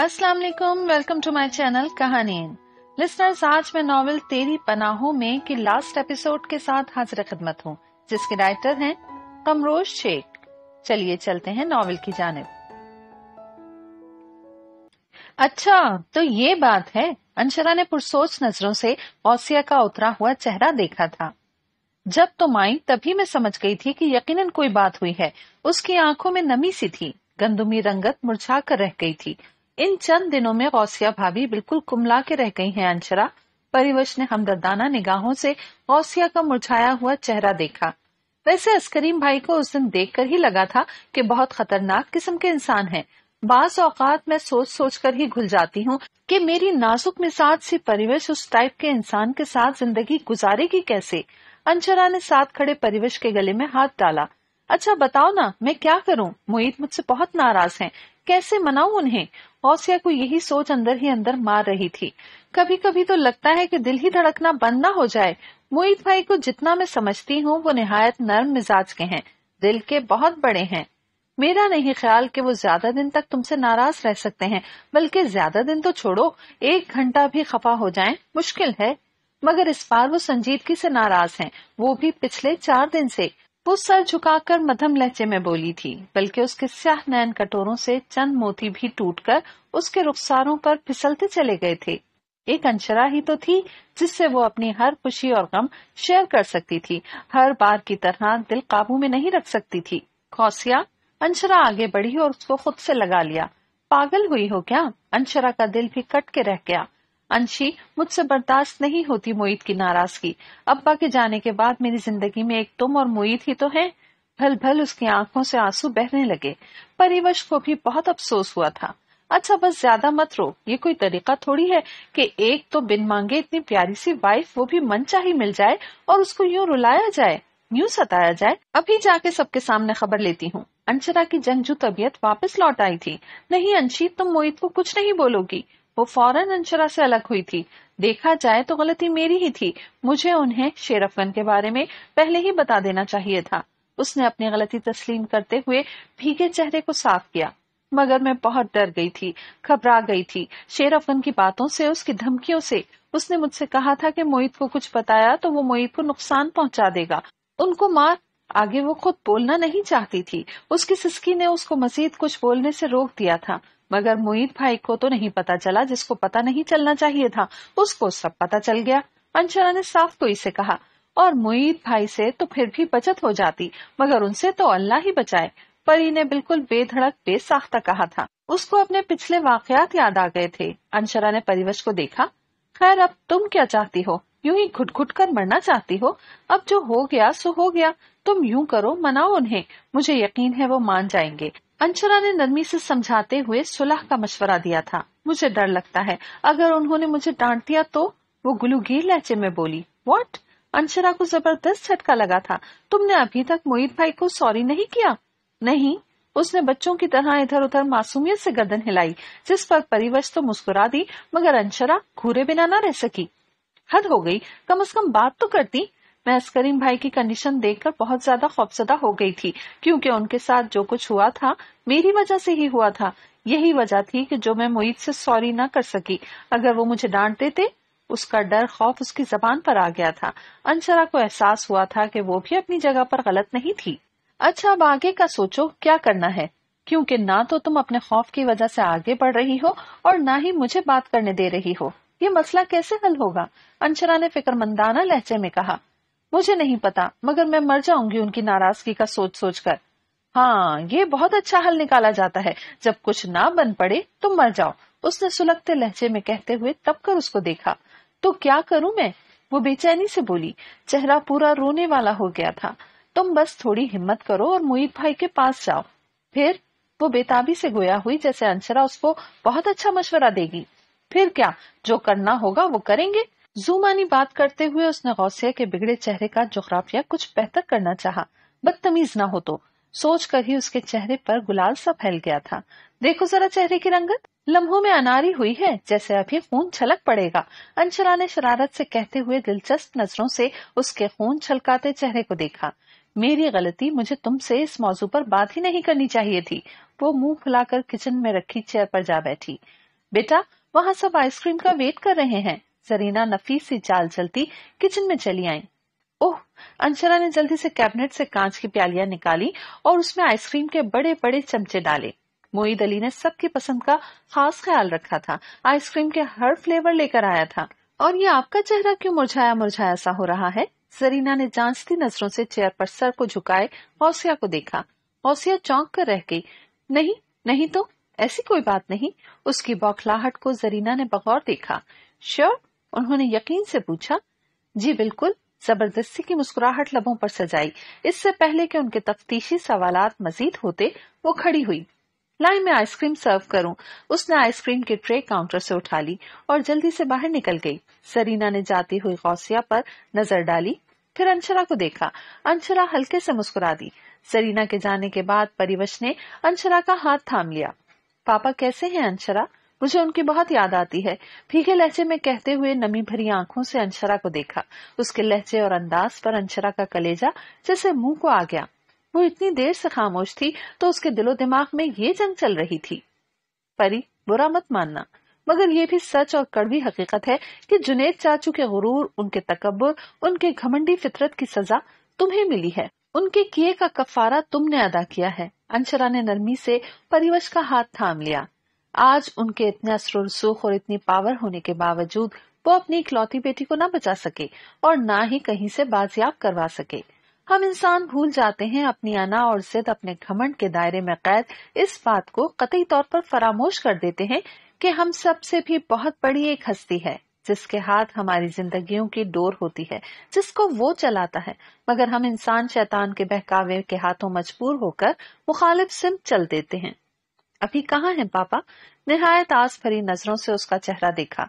अस्सलाम वालेकुम welcome to my channel कहानियन लिस्टर्स आज मैं नॉवेल तेरी पनाहों में की लास्ट एपिसोड के साथ हाजिर खिदमत हूँ जिसके राइटर हैं कमरोज शेख चलिए चलते हैं नॉवेल की जानब अच्छा तो ये बात है अंशरा ने पुरसोच नजरों से ओसिया का उतरा हुआ चेहरा देखा था जब तुम तो आई तभी मैं समझ गई थी कि यकीनन कोई बात हुई है उसकी आंखों में नमी सी थी गंदुमी रंगत मुरझा कर रह गई थी इन चंद दिनों में गौसिया भाभी बिल्कुल कुमला के रह गई हैं अंशरा परिवश ने हमदर्दाना निगाहों से गौसिया का मुरझाया हुआ चेहरा देखा वैसे अस्करीम भाई को उस दिन कर ही लगा था की बहुत खतरनाक किस्म के इंसान है बास औकात मैं सोच सोच कर ही घुल जाती हूँ कि मेरी नाजुक मिसाज सी परिवेश उस टाइप के इंसान के साथ जिंदगी गुजारेगी कैसे अंशरा ने साथ खड़े परिवेश के गले में हाथ डाला अच्छा बताओ ना मैं क्या करूँ मुईद मुझसे बहुत नाराज हैं कैसे मनाऊ उन्हें औसिया को यही सोच अंदर ही अंदर मार रही थी कभी कभी तो लगता है कि दिल ही धड़कना बंद ना हो जाए मोहित भाई को जितना मैं समझती हूँ वो निहायत नर्म मिजाज के हैं दिल के बहुत बड़े हैं मेरा नहीं ख्याल कि वो ज्यादा दिन तक तुमसे नाराज रह सकते हैं बल्कि ज्यादा दिन तो छोड़ो एक घंटा भी खफा हो जाए मुश्किल है मगर इस बार वो संजीदगी से नाराज हैं, वो भी पिछले चार दिन से वो सर झुकाकर मध्यम लहजे में बोली थी बल्कि उसके स्याह नयन कटोरों से चंद मोती भी टूटकर उसके रुखसारों पर फिसलते चले गए थे एक अंशरा ही तो थी जिससे वो अपनी हर खुशी और गम शेयर कर सकती थी हर बार की तरह दिल काबू में नहीं रख सकती थी कौसिया अंशरा आगे बढ़ी और उसको खुद से लगा लिया पागल हुई हो क्या अंशरा का दिल भी कट के रह गया अंशी मुझसे बर्दाश्त नहीं होती मोहित की नाराजगी अब्बा के जाने के बाद मेरी जिंदगी में एक तुम और मोहित ही तो हैं भल भल उसकी आंखों से आंसू बहने लगे परिवश को भी बहुत अफसोस हुआ था अच्छा बस ज्यादा मत रो ये कोई तरीका थोड़ी है कि एक तो बिन मांगे इतनी प्यारी सी वाइफ वो भी मनचाही मिल जाए और उसको यूँ रुलाया जाए यूँ सताया जाए अभी जाके सबके सामने खबर लेती हूँ अंशरा की जंगजू तबीयत वापस लौट आई थी नहीं अंशी तुम मोहित को कुछ नहीं बोलोगी वो फौरन अंशरा से अलग हुई थी देखा जाए तो गलती मेरी ही थी मुझे उन्हें शेरफगन के बारे में पहले ही बता देना चाहिए था उसने अपनी गलती तस्लीम करते हुए भीगे चेहरे को साफ किया मगर मैं बहुत डर गई थी घबरा गई थी शेर अफगन की बातों से उसकी धमकियों से उसने मुझसे कहा था कि मोहित को कुछ बताया तो वो मोहित को नुकसान पहुंचा देगा उनको मार आगे वो खुद बोलना नहीं चाहती थी उसकी सिस्की ने उसको मजीद कुछ बोलने से रोक दिया था मगर मुईद भाई को तो नहीं पता चला जिसको पता नहीं चलना चाहिए था उसको सब पता चल गया अंशरा ने साफ कोई तो से कहा और मुईद भाई से तो फिर भी बचत हो जाती मगर उनसे तो अल्लाह ही बचाए परी ने बिल्कुल बेधड़क बेसाख्ता कहा था उसको अपने पिछले वाकयात याद आ गए थे अंशरा ने परिवश को देखा खैर अब तुम क्या चाहती हो यूं ही घुट घुट कर मरना चाहती हो अब जो हो गया सो हो गया तुम यूं करो मनाओ उन्हें मुझे यकीन है वो मान जाएंगे अंशरा ने नरमी से समझाते हुए सुलह का मशवरा दिया था मुझे डर लगता है अगर उन्होंने मुझे डांट दिया तो वो गुलूगीर लहचे में बोली वॉट अंशरा को जबरदस्त झटका लगा था तुमने अभी तक मोहित भाई को सॉरी नहीं किया नहीं उसने बच्चों की तरह इधर उधर मासूमियत से गर्दन हिलाई जिस पर परिवश तो मुस्कुरा दी मगर अंशरा घूरे बिना न रह सकी हद हो गई कम अज कम बात तो करती मैं अस्करीम भाई की कंडीशन देखकर बहुत ज्यादा खौफजदा हो गई थी क्योंकि उनके साथ जो कुछ हुआ था मेरी वजह से ही हुआ था यही वजह थी कि जो मैं मोहित से सॉरी ना कर सकी अगर वो मुझे डांट देते उसका डर खौफ उसकी जबान पर आ गया था अंशरा को एहसास हुआ था कि वो भी अपनी जगह पर गलत नहीं थी अच्छा अब आगे का सोचो क्या करना है क्योंकि ना तो तुम अपने खौफ की वजह से आगे बढ़ रही हो और ना ही मुझे बात करने दे रही हो ये मसला कैसे हल होगा अंशरा ने फिक्रमंदाना लहजे में कहा मुझे नहीं पता मगर मैं मर जाऊंगी उनकी नाराजगी का सोच सोच कर हाँ ये बहुत अच्छा हल निकाला जाता है जब कुछ ना बन पड़े तो मर जाओ उसने सुलगते लहजे में कहते हुए तपकर उसको देखा तो क्या करूं मैं वो बेचैनी से बोली चेहरा पूरा रोने वाला हो गया था तुम बस थोड़ी हिम्मत करो और मुईद भाई के पास जाओ फिर वो बेताबी से गोया हुई जैसे अंशरा उसको बहुत अच्छा मशवरा देगी फिर क्या जो करना होगा वो करेंगे जूमानी बात करते हुए उसने गौसिया के बिगड़े चेहरे का जोग्राफिया कुछ बेहतर करना चाहा बदतमीज ना हो तो सोच कर ही उसके चेहरे पर गुलाल सा फैल गया था देखो जरा चेहरे की रंगत लम्हों में अनारी हुई है जैसे अभी खून छलक पड़ेगा अंशरा ने शरारत से कहते हुए दिलचस्प नजरों से उसके खून छलकाते चेहरे को देखा मेरी गलती मुझे तुमसे इस मौजू पर बात ही नहीं करनी चाहिए थी वो मुंह फुलाकर किचन में रखी चेयर पर जा बैठी बेटा वहाँ सब आइसक्रीम का वेट कर रहे हैं सरीना नफीस सी चाल चलती किचन में चली आई ओह अंशरा ने जल्दी से कैबिनेट से कांच की प्यालियां निकाली और उसमें आइसक्रीम के बड़े बड़े चमचे डाले मोईद अली ने सबकी पसंद का खास ख्याल रखा था आइसक्रीम के हर फ्लेवर लेकर आया था और ये आपका चेहरा क्यों मुरझाया मुरझाया सा हो रहा है सरीना ने जांचती नजरों से चेयर पर सर को झुकाए हौसिया को देखा हौसिया चौंक कर रह गई नहीं नहीं तो ऐसी कोई बात नहीं उसकी बौखलाहट को जरीना ने बगौर देखा श्योर उन्होंने यकीन से पूछा जी बिल्कुल जबरदस्ती की मुस्कुराहट लबों पर सजाई इससे पहले कि उनके तफ्तीशी सवाल मजीद होते वो खड़ी हुई लाई मैं आइसक्रीम सर्व करूं उसने आइसक्रीम की ट्रे काउंटर से उठा ली और जल्दी से बाहर निकल गई सरीना ने जाती हुई गौसिया पर नजर डाली फिर अंशरा को देखा अंशरा हल्के से मुस्कुरा दी सरीना के जाने के बाद परिवश ने अंशरा का हाथ थाम लिया पापा कैसे हैं अंशरा मुझे उनकी बहुत याद आती है फीके लहजे में कहते हुए नमी भरी आंखों से अंशरा को देखा उसके लहजे और अंदाज पर अंशरा का कलेजा जैसे मुंह को आ गया वो इतनी देर से खामोश थी तो उसके दिलो दिमाग में ये जंग चल रही थी परी बुरा मत मानना मगर ये भी सच और कड़वी हकीकत है कि जुनेद चाचू के गुरूर उनके तकबर उनके घमंडी फितरत की सजा तुम्हें मिली है उनके किए का कफारा तुमने अदा किया है अंशरा ने नरमी से परिवश का हाथ थाम लिया आज उनके इतने असरुल सुख और इतनी पावर होने के बावजूद वो अपनी इकलौती बेटी को न बचा सके और न ही कहीं से बाजियाब करवा सके हम इंसान भूल जाते हैं अपनी अना और जिद अपने घमंड के दायरे में कैद इस बात को कतई तौर पर फरामोश कर देते हैं कि हम सबसे भी बहुत बड़ी एक हस्ती है जिसके हाथ हमारी जिंदगियों की डोर होती है जिसको वो चलाता है मगर हम इंसान शैतान के बहकावे के हाथों मजबूर होकर मुखालिफ सिम चल देते हैं अभी कहाँ है पापा निहायत आस भरी नजरों से उसका चेहरा देखा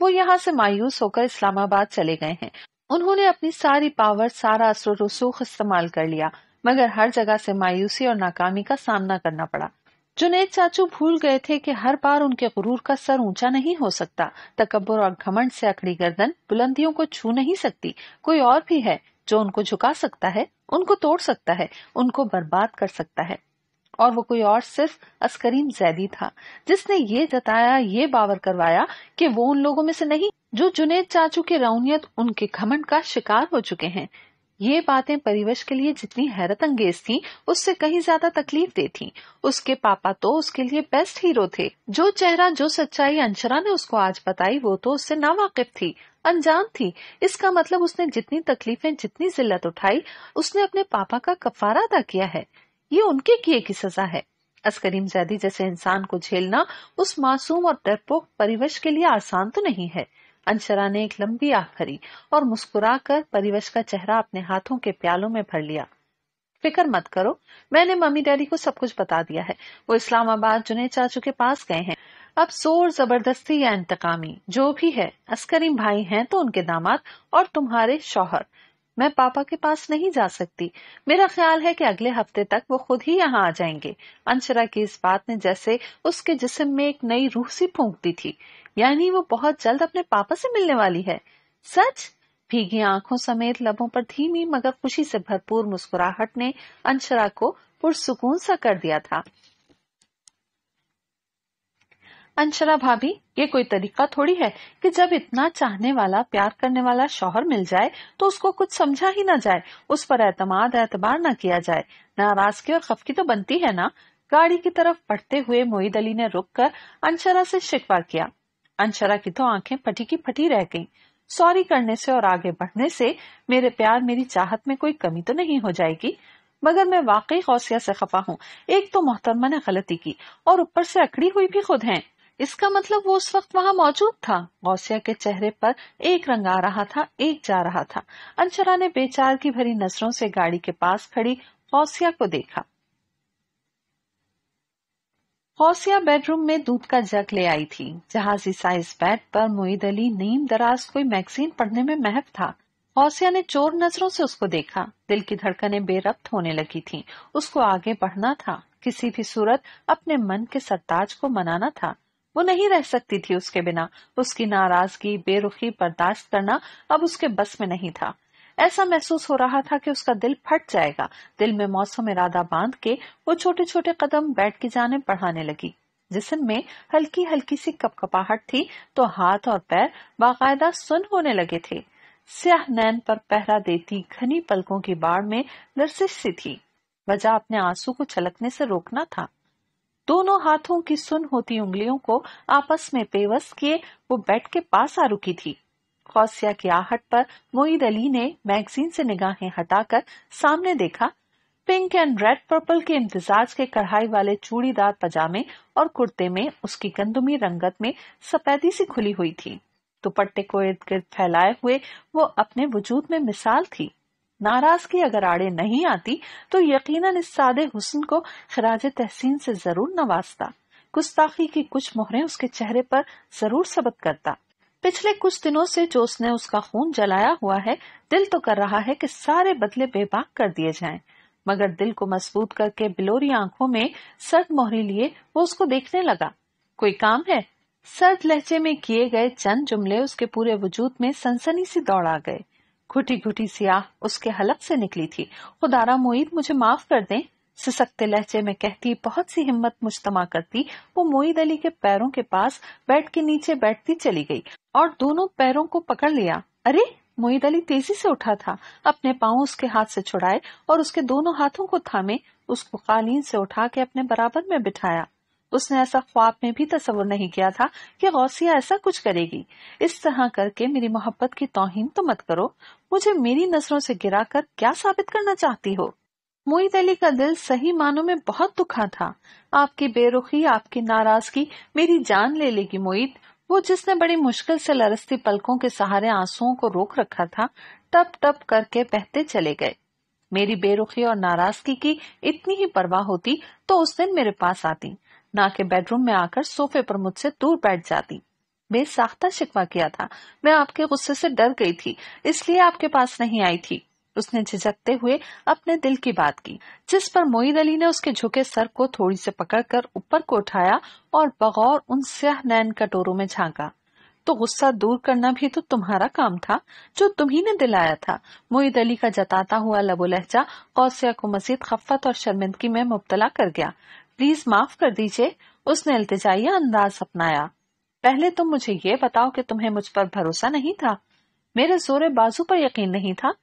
वो यहाँ से मायूस होकर इस्लामाबाद चले गए हैं उन्होंने अपनी सारी पावर सारा असर रसूख इस्तेमाल कर लिया मगर हर जगह से मायूसी और नाकामी का सामना करना पड़ा जुनेद चाचू भूल गए थे कि हर बार उनके गुरूर का सर ऊंचा नहीं हो सकता तकबर और घमंड से अकड़ी गर्दन बुलंदियों को छू नहीं सकती कोई और भी है जो उनको झुका सकता है उनको तोड़ सकता है उनको बर्बाद कर सकता है और वो कोई और सिर्फ अस्करीम जैदी था जिसने ये जताया ये बावर करवाया कि वो उन लोगों में से नहीं जो जुनेद चाचू की रौनियत उनके घमंड का शिकार हो चुके हैं ये बातें परिवेश के लिए जितनी हैरत अंगेज थी उससे कहीं ज्यादा तकलीफ दे थी उसके पापा तो उसके लिए बेस्ट हीरो थे जो चेहरा जो सच्चाई अंशरा ने उसको आज बताई वो तो उससे नावाकिफ थी अनजान थी इसका मतलब उसने जितनी तकलीफें जितनी जिल्लत उठाई उसने अपने पापा का कफारा अदा किया है ये उनके किए की सजा है अस्करीम जैदी जैसे इंसान को झेलना उस मासूम और डरपोक परिवश के लिए आसान तो नहीं है अंशरा ने एक लंबी आह भरी और मुस्कुरा कर परिवश का चेहरा अपने हाथों के प्यालों में भर लिया फिक्र मत करो मैंने मम्मी डैडी को सब कुछ बता दिया है वो इस्लामाबाद जुने चाचू के पास गए हैं अब जोर जबरदस्ती या इंतकामी जो भी है अस्करीम भाई हैं तो उनके दामाद और तुम्हारे शौहर मैं पापा के पास नहीं जा सकती मेरा ख्याल है कि अगले हफ्ते तक वो खुद ही यहाँ आ जाएंगे अंशरा की इस बात ने जैसे उसके जिस्म में एक नई रूह सी फूक दी थी यानी वो बहुत जल्द अपने पापा से मिलने वाली है सच भीगी आंखों समेत लबों पर धीमी मगर खुशी से भरपूर मुस्कुराहट ने अंशरा को पुरसुकून सा कर दिया था अंशरा भाभी ये कोई तरीका थोड़ी है कि जब इतना चाहने वाला प्यार करने वाला शोहर मिल जाए तो उसको कुछ समझा ही ना जाए उस पर एतमाद एतबार ना किया जाए नाराजगी और खफकी तो बनती है ना गाड़ी की तरफ बढ़ते हुए मोईद अली ने रुक कर अंशरा से शिकवा किया अंशरा की तो आंखें फटी की फटी रह गयी सॉरी करने से और आगे बढ़ने से मेरे प्यार मेरी चाहत में कोई कमी तो नहीं हो जाएगी मगर मैं वाकई गौसिया से खफा हूँ एक तो मोहतरमा ने गलती की और ऊपर से अकड़ी हुई भी खुद हैं इसका मतलब वो उस वक्त वहाँ मौजूद था गौसिया के चेहरे पर एक रंग आ रहा था एक जा रहा था अंशरा ने बेचार की भरी नजरों से गाड़ी के पास खड़ी गौसिया को देखा गौसिया बेडरूम में दूध का जग ले आई थी जहाजी साइज बेड पर मोईद अली नीम दराज कोई मैगजीन पढ़ने में महफ था गौसिया ने चोर नजरों से उसको देखा दिल की धड़कने बेरब्त होने लगी थी उसको आगे बढ़ना था किसी भी सूरत अपने मन के सरताज को मनाना था वो नहीं रह सकती थी उसके बिना उसकी नाराजगी बेरुखी बर्दाश्त करना अब उसके बस में नहीं था ऐसा महसूस हो रहा था कि उसका दिल फट जाएगा दिल में मौसम इरादा बांध के वो छोटे छोटे कदम बैठ की जाने बढ़ाने लगी जिसम में हल्की हल्की सी कपकपाहट थी तो हाथ और पैर बाकायदा सुन होने लगे थे स्याह नैन पर पहरा देती घनी पलकों की बाढ़ में लरसिश सी थी वजह अपने आंसू को छलकने से रोकना था दोनों हाथों की सुन होती उंगलियों को आपस में पेवस किए वो बेड के पास आ रुकी थी कौसिया की आहट पर मोईद अली ने मैगजीन से निगाहें हटाकर सामने देखा पिंक एंड रेड पर्पल के इम्तिजाज के कढ़ाई वाले चूड़ीदार पजामे और कुर्ते में उसकी गंदुमी रंगत में सफेदी सी खुली हुई थी दुपट्टे को इर्द गिर्द फैलाए हुए वो अपने वजूद में मिसाल थी नाराजगी अगर आड़े नहीं आती तो यकीनन इस सादे हुसन को खराज तहसीन से जरूर नवाजता गुस्ताखी की कुछ मोहरें उसके चेहरे पर जरूर सबक करता पिछले कुछ दिनों से जो उसने उसका खून जलाया हुआ है दिल तो कर रहा है कि सारे बदले बेबाक कर दिए जाएं, मगर दिल को मजबूत करके बिलोरी आंखों में सर्द मोहरी लिए वो उसको देखने लगा कोई काम है सर्द लहजे में किए गए चंद जुमले उसके पूरे वजूद में सनसनी सी दौड़ आ गए घुटी घुटी सियाह उसके हलक से निकली थी खुदारा मोईद मुझे माफ कर दें सिसकते लहजे में कहती बहुत सी हिम्मत मुश्तमा करती वो मोईद अली के पैरों के पास बेड के नीचे बैठती चली गई और दोनों पैरों को पकड़ लिया अरे मोईद अली तेजी से उठा था अपने पाओ उसके हाथ से छुड़ाए और उसके दोनों हाथों को थामे उसको कालीन से उठा के अपने बराबर में बिठाया उसने ऐसा ख्वाब में भी तस्वुर नहीं किया था कि गौसिया ऐसा कुछ करेगी इस तरह करके मेरी मोहब्बत की तोहिन तो मत करो मुझे मेरी नजरों से गिरा कर क्या साबित करना चाहती हो मोहित अली का दिल सही मानों में बहुत दुखा था आपकी बेरुखी आपकी नाराजगी मेरी जान ले लेगी मोहित वो जिसने बड़ी मुश्किल से लरसती पलकों के सहारे आंसुओं को रोक रखा था टप टप करके बहते चले गए मेरी बेरुखी और नाराजगी की इतनी ही परवाह होती तो उस दिन मेरे पास आती ना के बेडरूम में आकर सोफे पर मुझसे दूर बैठ जाती साख्ता शिकवा किया था मैं आपके गुस्से से डर गई थी इसलिए आपके पास नहीं आई थी उसने झिझकते हुए अपने दिल की बात की जिस पर मोईद अली ने उसके झुके सर को थोड़ी से पकड़कर ऊपर को उठाया और बगौर उन सह नैन कटोरों में झांका तो गुस्सा दूर करना भी तो तुम्हारा काम था जो तुम्ही ने दिलाया था मोईद अली का जताता हुआ लबो लहजा कौसिया को मजीद खफत और शर्मिंदगी में मुबतला कर गया प्लीज माफ कर दीजिए उसने अल्तजाई अंदाज अपनाया पहले तुम मुझे ये बताओ कि तुम्हें मुझ पर भरोसा नहीं था मेरे जोरे बाजू पर यकीन नहीं था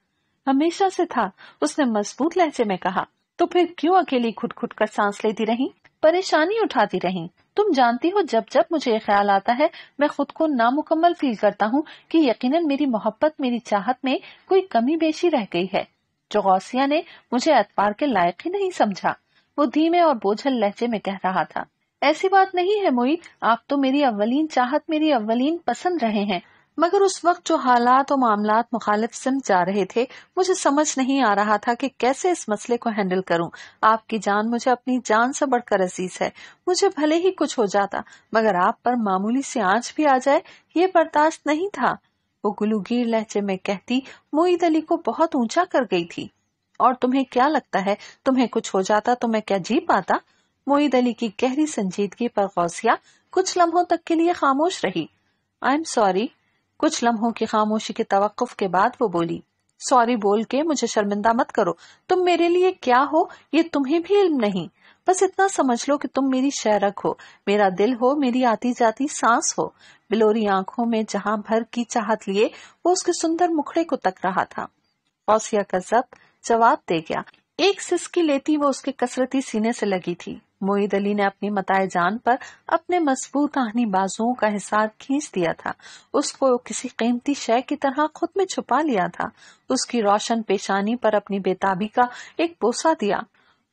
हमेशा से था उसने मजबूत लहजे में कहा तो फिर क्यों अकेली खुट खुट कर सांस लेती रही परेशानी उठाती रही तुम जानती हो जब जब मुझे ये ख्याल आता है मैं खुद को नामुकम्मल फील करता हूँ कि यकीनन मेरी मोहब्बत मेरी चाहत में कोई कमी बेशी रह गई है जो गौसिया ने मुझे अतबार के लायक ही नहीं समझा वो धीमे और बोझल लहजे में कह रहा था ऐसी बात नहीं है मोई आप तो मेरी अवलीन चाहत मेरी अवलीन पसंद रहे हैं मगर उस वक्त जो हालात और मामला मुखालिफ सिम जा रहे थे मुझे समझ नहीं आ रहा था कि कैसे इस मसले को हैंडल करूं। आपकी जान मुझे अपनी जान से बढ़कर अजीज है मुझे भले ही कुछ हो जाता मगर आप पर मामूली से आंच भी आ जाए ये बर्दाश्त नहीं था वो गुलूगीर लहजे में कहती मोईद अली को बहुत ऊंचा कर गई थी और तुम्हें क्या लगता है तुम्हें कुछ हो जाता तो मैं क्या जी पाता मोईद अली की गहरी संजीदगी पर गौसिया कुछ लम्हों तक के लिए खामोश रही आई एम सॉरी कुछ लम्हों की खामोशी के तवक्फ के बाद वो बोली सॉरी बोल के मुझे शर्मिंदा मत करो तुम मेरे लिए क्या हो ये तुम्हें भी इल्म नहीं बस इतना समझ लो कि तुम मेरी शहरक हो मेरा दिल हो मेरी आती जाती सांस हो बिलोरी आंखों में जहां भर की चाहत लिए वो उसके सुंदर मुखड़े को तक रहा था औसिया का जब्त जवाब दे गया एक सिसकी लेती वो उसके कसरती सीने से लगी थी मोईद अली ने अपनी मताए जान पर अपने मजबूत आहनी बाजुओं का हिसार खींच दिया था उसको किसी कीमती शय की तरह खुद में छुपा लिया था उसकी रोशन पेशानी पर अपनी बेताबी का एक बोसा दिया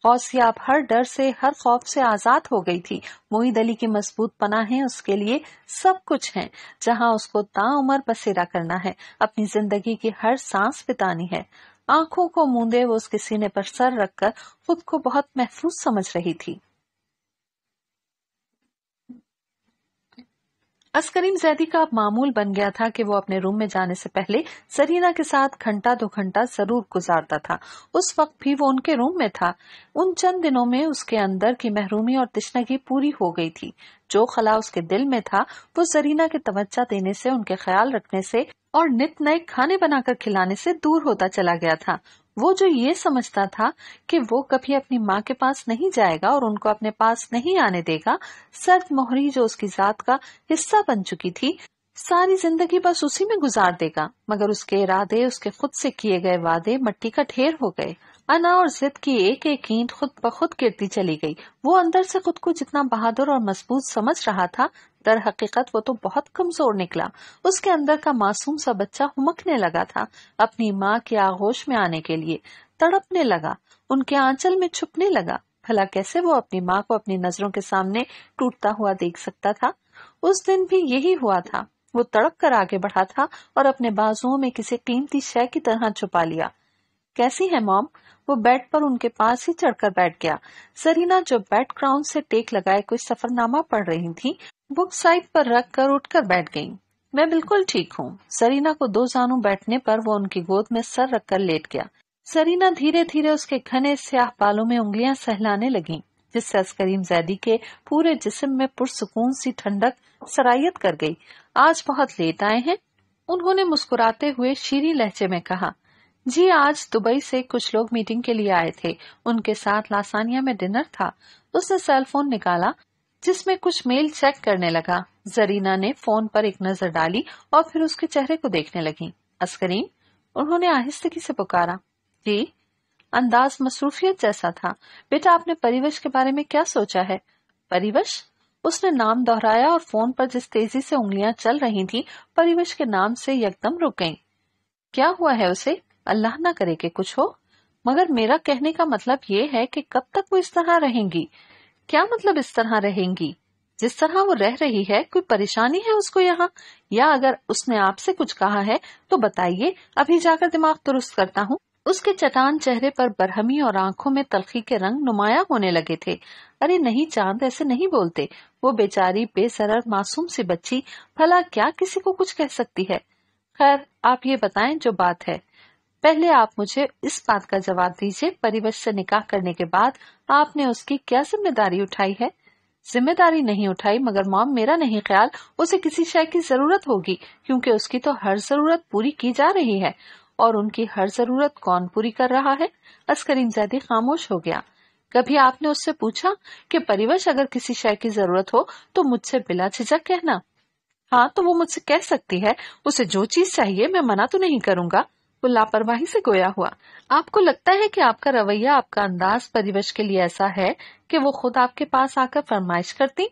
गौसियाब हर डर से हर खौफ से आजाद हो गई थी मोईद अली की मजबूत पनाहें उसके लिए सब कुछ हैं जहां उसको ताउमर बसेरा करना है अपनी जिंदगी की हर सांस बितानी है आंखों को मूंदे वो उसके सीने पर सर रखकर खुद को बहुत महफूज समझ रही थी अस्करीम जैदी का अब मामूल बन गया था कि वो अपने रूम में जाने से पहले सरीना के साथ घंटा दो घंटा जरूर गुजारता था उस वक्त भी वो उनके रूम में था उन चंद दिनों में उसके अंदर की महरूमी और तिश्नगी पूरी हो गई थी जो खला उसके दिल में था वो सरीना के तवज्जा देने से उनके ख्याल रखने से और नित नए खाने बनाकर खिलाने से दूर होता चला गया था वो जो ये समझता था कि वो कभी अपनी माँ के पास नहीं जाएगा और उनको अपने पास नहीं आने देगा सर्द मोहरी जो उसकी जात का हिस्सा बन चुकी थी सारी जिंदगी बस उसी में गुजार देगा मगर उसके इरादे उसके खुद से किए गए वादे मट्टी का ढेर हो गए अना और जिद की एक एक ईंट खुद ब खुद गिरती चली गई वो अंदर से खुद को जितना बहादुर और मजबूत समझ रहा था दर हकीकत वो तो बहुत कमजोर निकला उसके अंदर का मासूम सा बच्चा हुमकने लगा था अपनी माँ के आगोश में आने के लिए तड़पने लगा उनके आंचल में छुपने लगा भला कैसे वो अपनी माँ को अपनी नजरों के सामने टूटता हुआ देख सकता था उस दिन भी यही हुआ था वो तड़प कर आगे बढ़ा था और अपने बाजुओं में किसी कीमती शय की तरह छुपा लिया कैसी है मॉम वो बेड पर उनके पास ही चढ़कर बैठ गया सरीना जो बेड क्राउन से टेक लगाए कोई सफरनामा पढ़ रही थी बुक साइड पर रख कर उठ कर बैठ गई मैं बिल्कुल ठीक हूँ सरीना को दो जानू बैठने पर वो उनकी गोद में सर रख कर लेट गया सरीना धीरे धीरे उसके घने स्याह बालों में उंगलियां सहलाने लगी जिससे अस्करीम जैदी के पूरे जिस्म में पुरसकून सी ठंडक सरायत कर गई आज बहुत लेट आए हैं उन्होंने मुस्कुराते हुए शीरी लहजे में कहा जी आज दुबई से कुछ लोग मीटिंग के लिए आए थे उनके साथ लासानिया में डिनर था उसने सेलफोन निकाला जिसमें कुछ मेल चेक करने लगा जरीना ने फोन पर एक नजर डाली और फिर उसके चेहरे को देखने लगी अस्करीन उन्होंने आहिस्तगी से पुकारा जी अंदाज मसरूफियत जैसा था बेटा आपने परिवश के बारे में क्या सोचा है परिवश उसने नाम दोहराया और फोन पर जिस तेजी से उंगलियां चल रही थीं, परिवश के नाम से यकदम रुक गईं। क्या हुआ है उसे अल्लाह ना करे कि कुछ हो मगर मेरा कहने का मतलब ये है कि कब तक वो इस तरह रहेंगी क्या मतलब इस तरह रहेंगी जिस तरह वो रह रही है कोई परेशानी है उसको यहाँ या अगर उसने आपसे कुछ कहा है तो बताइए अभी जाकर दिमाग दुरुस्त करता हूँ उसके चटान चेहरे पर बरहमी और आंखों में तलखी के रंग नुमाया होने लगे थे अरे नहीं चांद ऐसे नहीं बोलते वो बेचारी बेसरर मासूम सी बच्ची भला क्या किसी को कुछ कह सकती है खैर आप ये बताएं जो बात है पहले आप मुझे इस बात का जवाब दीजिए परिवेश से निकाह करने के बाद आपने उसकी क्या जिम्मेदारी उठाई है जिम्मेदारी नहीं उठाई मगर मॉम मेरा नहीं ख्याल उसे किसी शय की जरूरत होगी क्योंकि उसकी तो हर जरूरत पूरी की जा रही है और उनकी हर जरूरत कौन पूरी कर रहा है अस्करीन जैदी खामोश हो गया कभी आपने उससे पूछा की परिवेश अगर किसी शय की जरूरत हो तो मुझसे बिला झिझक कहना हाँ तो वो मुझसे कह सकती है उसे जो चीज चाहिए मैं मना तो नहीं करूंगा वो लापरवाही से गोया हुआ आपको लगता है कि आपका रवैया आपका अंदाज परिवेश के लिए ऐसा है कि वो खुद आपके पास आकर फरमाइश करती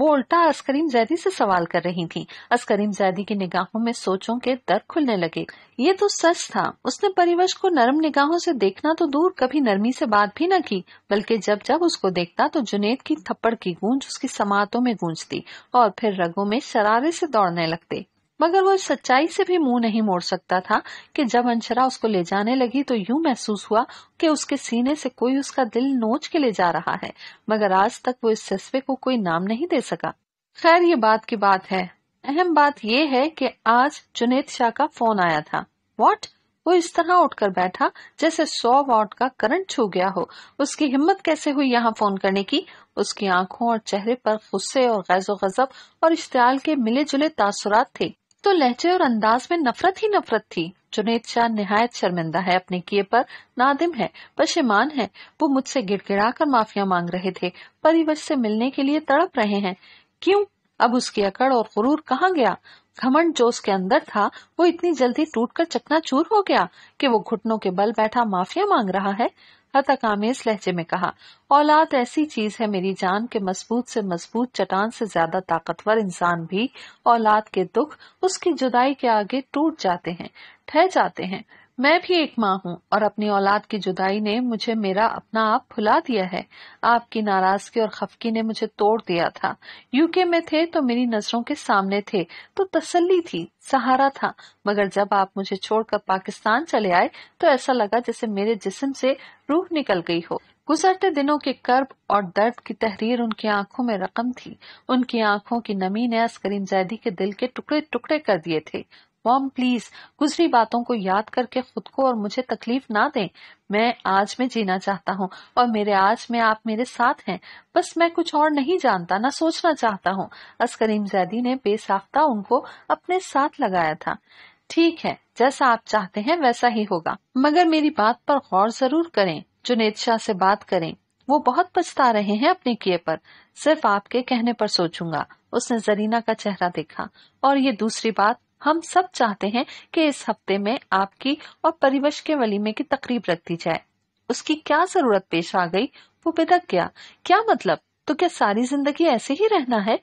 वो उल्टा अस्करीम जैदी से सवाल कर रही थी अस्करीम जैदी की निगाहों में सोचों के दर खुलने लगे ये तो सच था उसने परिवश को नरम निगाहों से देखना तो दूर कभी नरमी से बात भी न की बल्कि जब जब उसको देखता तो जुनेद की थप्पड़ की गूंज उसकी समातों में गूंजती और फिर रगों में शरारे से दौड़ने लगते मगर वो सच्चाई से भी मुंह नहीं मोड़ सकता था कि जब अंशरा उसको ले जाने लगी तो यूं महसूस हुआ कि उसके सीने से कोई उसका दिल नोच के ले जा रहा है मगर आज तक वो इस जज्बे को कोई नाम नहीं दे सका खैर ये बात की बात है अहम बात यह है कि आज जुनेद शाह का फोन आया था वॉट वो इस तरह उठकर बैठा जैसे सौ वॉट का करंट छू गया हो उसकी हिम्मत कैसे हुई यहाँ फोन करने की उसकी आंखों और चेहरे पर गुस्से और गैजो गजब और इश्तेल के मिले जुले तासुरात थे तो लहजे और अंदाज में नफरत ही नफरत थी जुनेद शाह नहायत शर्मिंदा है अपने किए पर नादिम है पशेमान है वो मुझसे गिड़गिड़ा कर माफिया मांग रहे थे परिवश से मिलने के लिए तड़प रहे हैं क्यों अब उसकी अकड़ और गुरूर कहाँ गया घमंड जो उसके अंदर था वो इतनी जल्दी टूटकर चकनाचूर हो गया कि वो घुटनों के बल बैठा माफिया मांग रहा है इस लहजे में कहा औलाद ऐसी चीज है मेरी जान के मजबूत से मजबूत चटान से ज्यादा ताकतवर इंसान भी औलाद के दुख उसकी जुदाई के आगे टूट जाते हैं ठह जाते हैं मैं भी एक माँ हूँ और अपनी औलाद की जुदाई ने मुझे मेरा अपना आप फुला दिया है आपकी नाराजगी और खफकी ने मुझे तोड़ दिया था यूके में थे तो मेरी नजरों के सामने थे तो तसल्ली थी सहारा था मगर जब आप मुझे छोड़कर पाकिस्तान चले आए तो ऐसा लगा जैसे मेरे जिस्म से रूह निकल गई हो गुजरते दिनों के कर्ब और दर्द की तहरीर उनकी आंखों में रकम थी उनकी आंखों की नमी ने करीम जैदी के दिल के टुकड़े टुकड़े कर दिए थे मॉम प्लीज गुजरी बातों को याद करके खुद को और मुझे तकलीफ ना दें मैं आज में जीना चाहता हूँ और मेरे आज में आप मेरे साथ हैं बस मैं कुछ और नहीं जानता ना सोचना चाहता हूँ असकरीम जैदी ने बेसाख्ता उनको अपने साथ लगाया था ठीक है जैसा आप चाहते हैं वैसा ही होगा मगर मेरी बात पर गौर जरूर करें जुनेद शाह से बात करें वो बहुत पछता रहे हैं अपने किए पर सिर्फ आपके कहने पर सोचूंगा उसने जरीना का चेहरा देखा और ये दूसरी बात हम सब चाहते हैं कि इस हफ्ते में आपकी और परिवश के वलीमे की तकरीब रख दी जाए उसकी क्या जरूरत पेश आ गई वो बिदक गया क्या मतलब तो क्या सारी जिंदगी ऐसे ही रहना है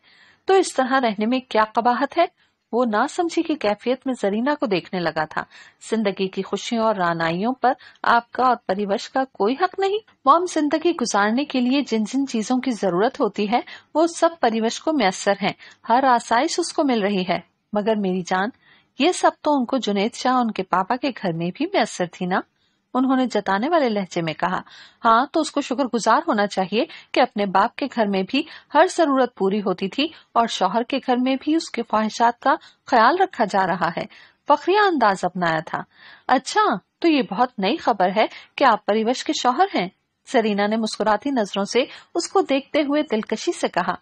तो इस तरह रहने में क्या कबाहत है वो ना समझी की कैफियत में जरीना को देखने लगा था जिंदगी की खुशियों और रानाइयों पर आपका और परिवश का कोई हक नहीं मॉम जिंदगी गुजारने के लिए जिन जिन चीजों की जरूरत होती है वो सब परिवश को मैसर है हर आसाइश उसको मिल रही है मगर मेरी जान ये सब तो उनको जुनेद शाह उनके पापा के घर में भी मैसर थी ना उन्होंने जताने वाले लहजे में कहा हाँ तो उसको शुक्रगुजार होना चाहिए कि अपने बाप के घर में भी हर जरूरत पूरी होती थी और शोहर के घर में भी उसके ख्वाहिशात का ख्याल रखा जा रहा है फखरिया अंदाज अपनाया था अच्छा तो ये बहुत नई खबर है कि आप परिवश के शोहर हैं सरीना ने मुस्कुराती नजरों से उसको देखते हुए दिलकशी से कहा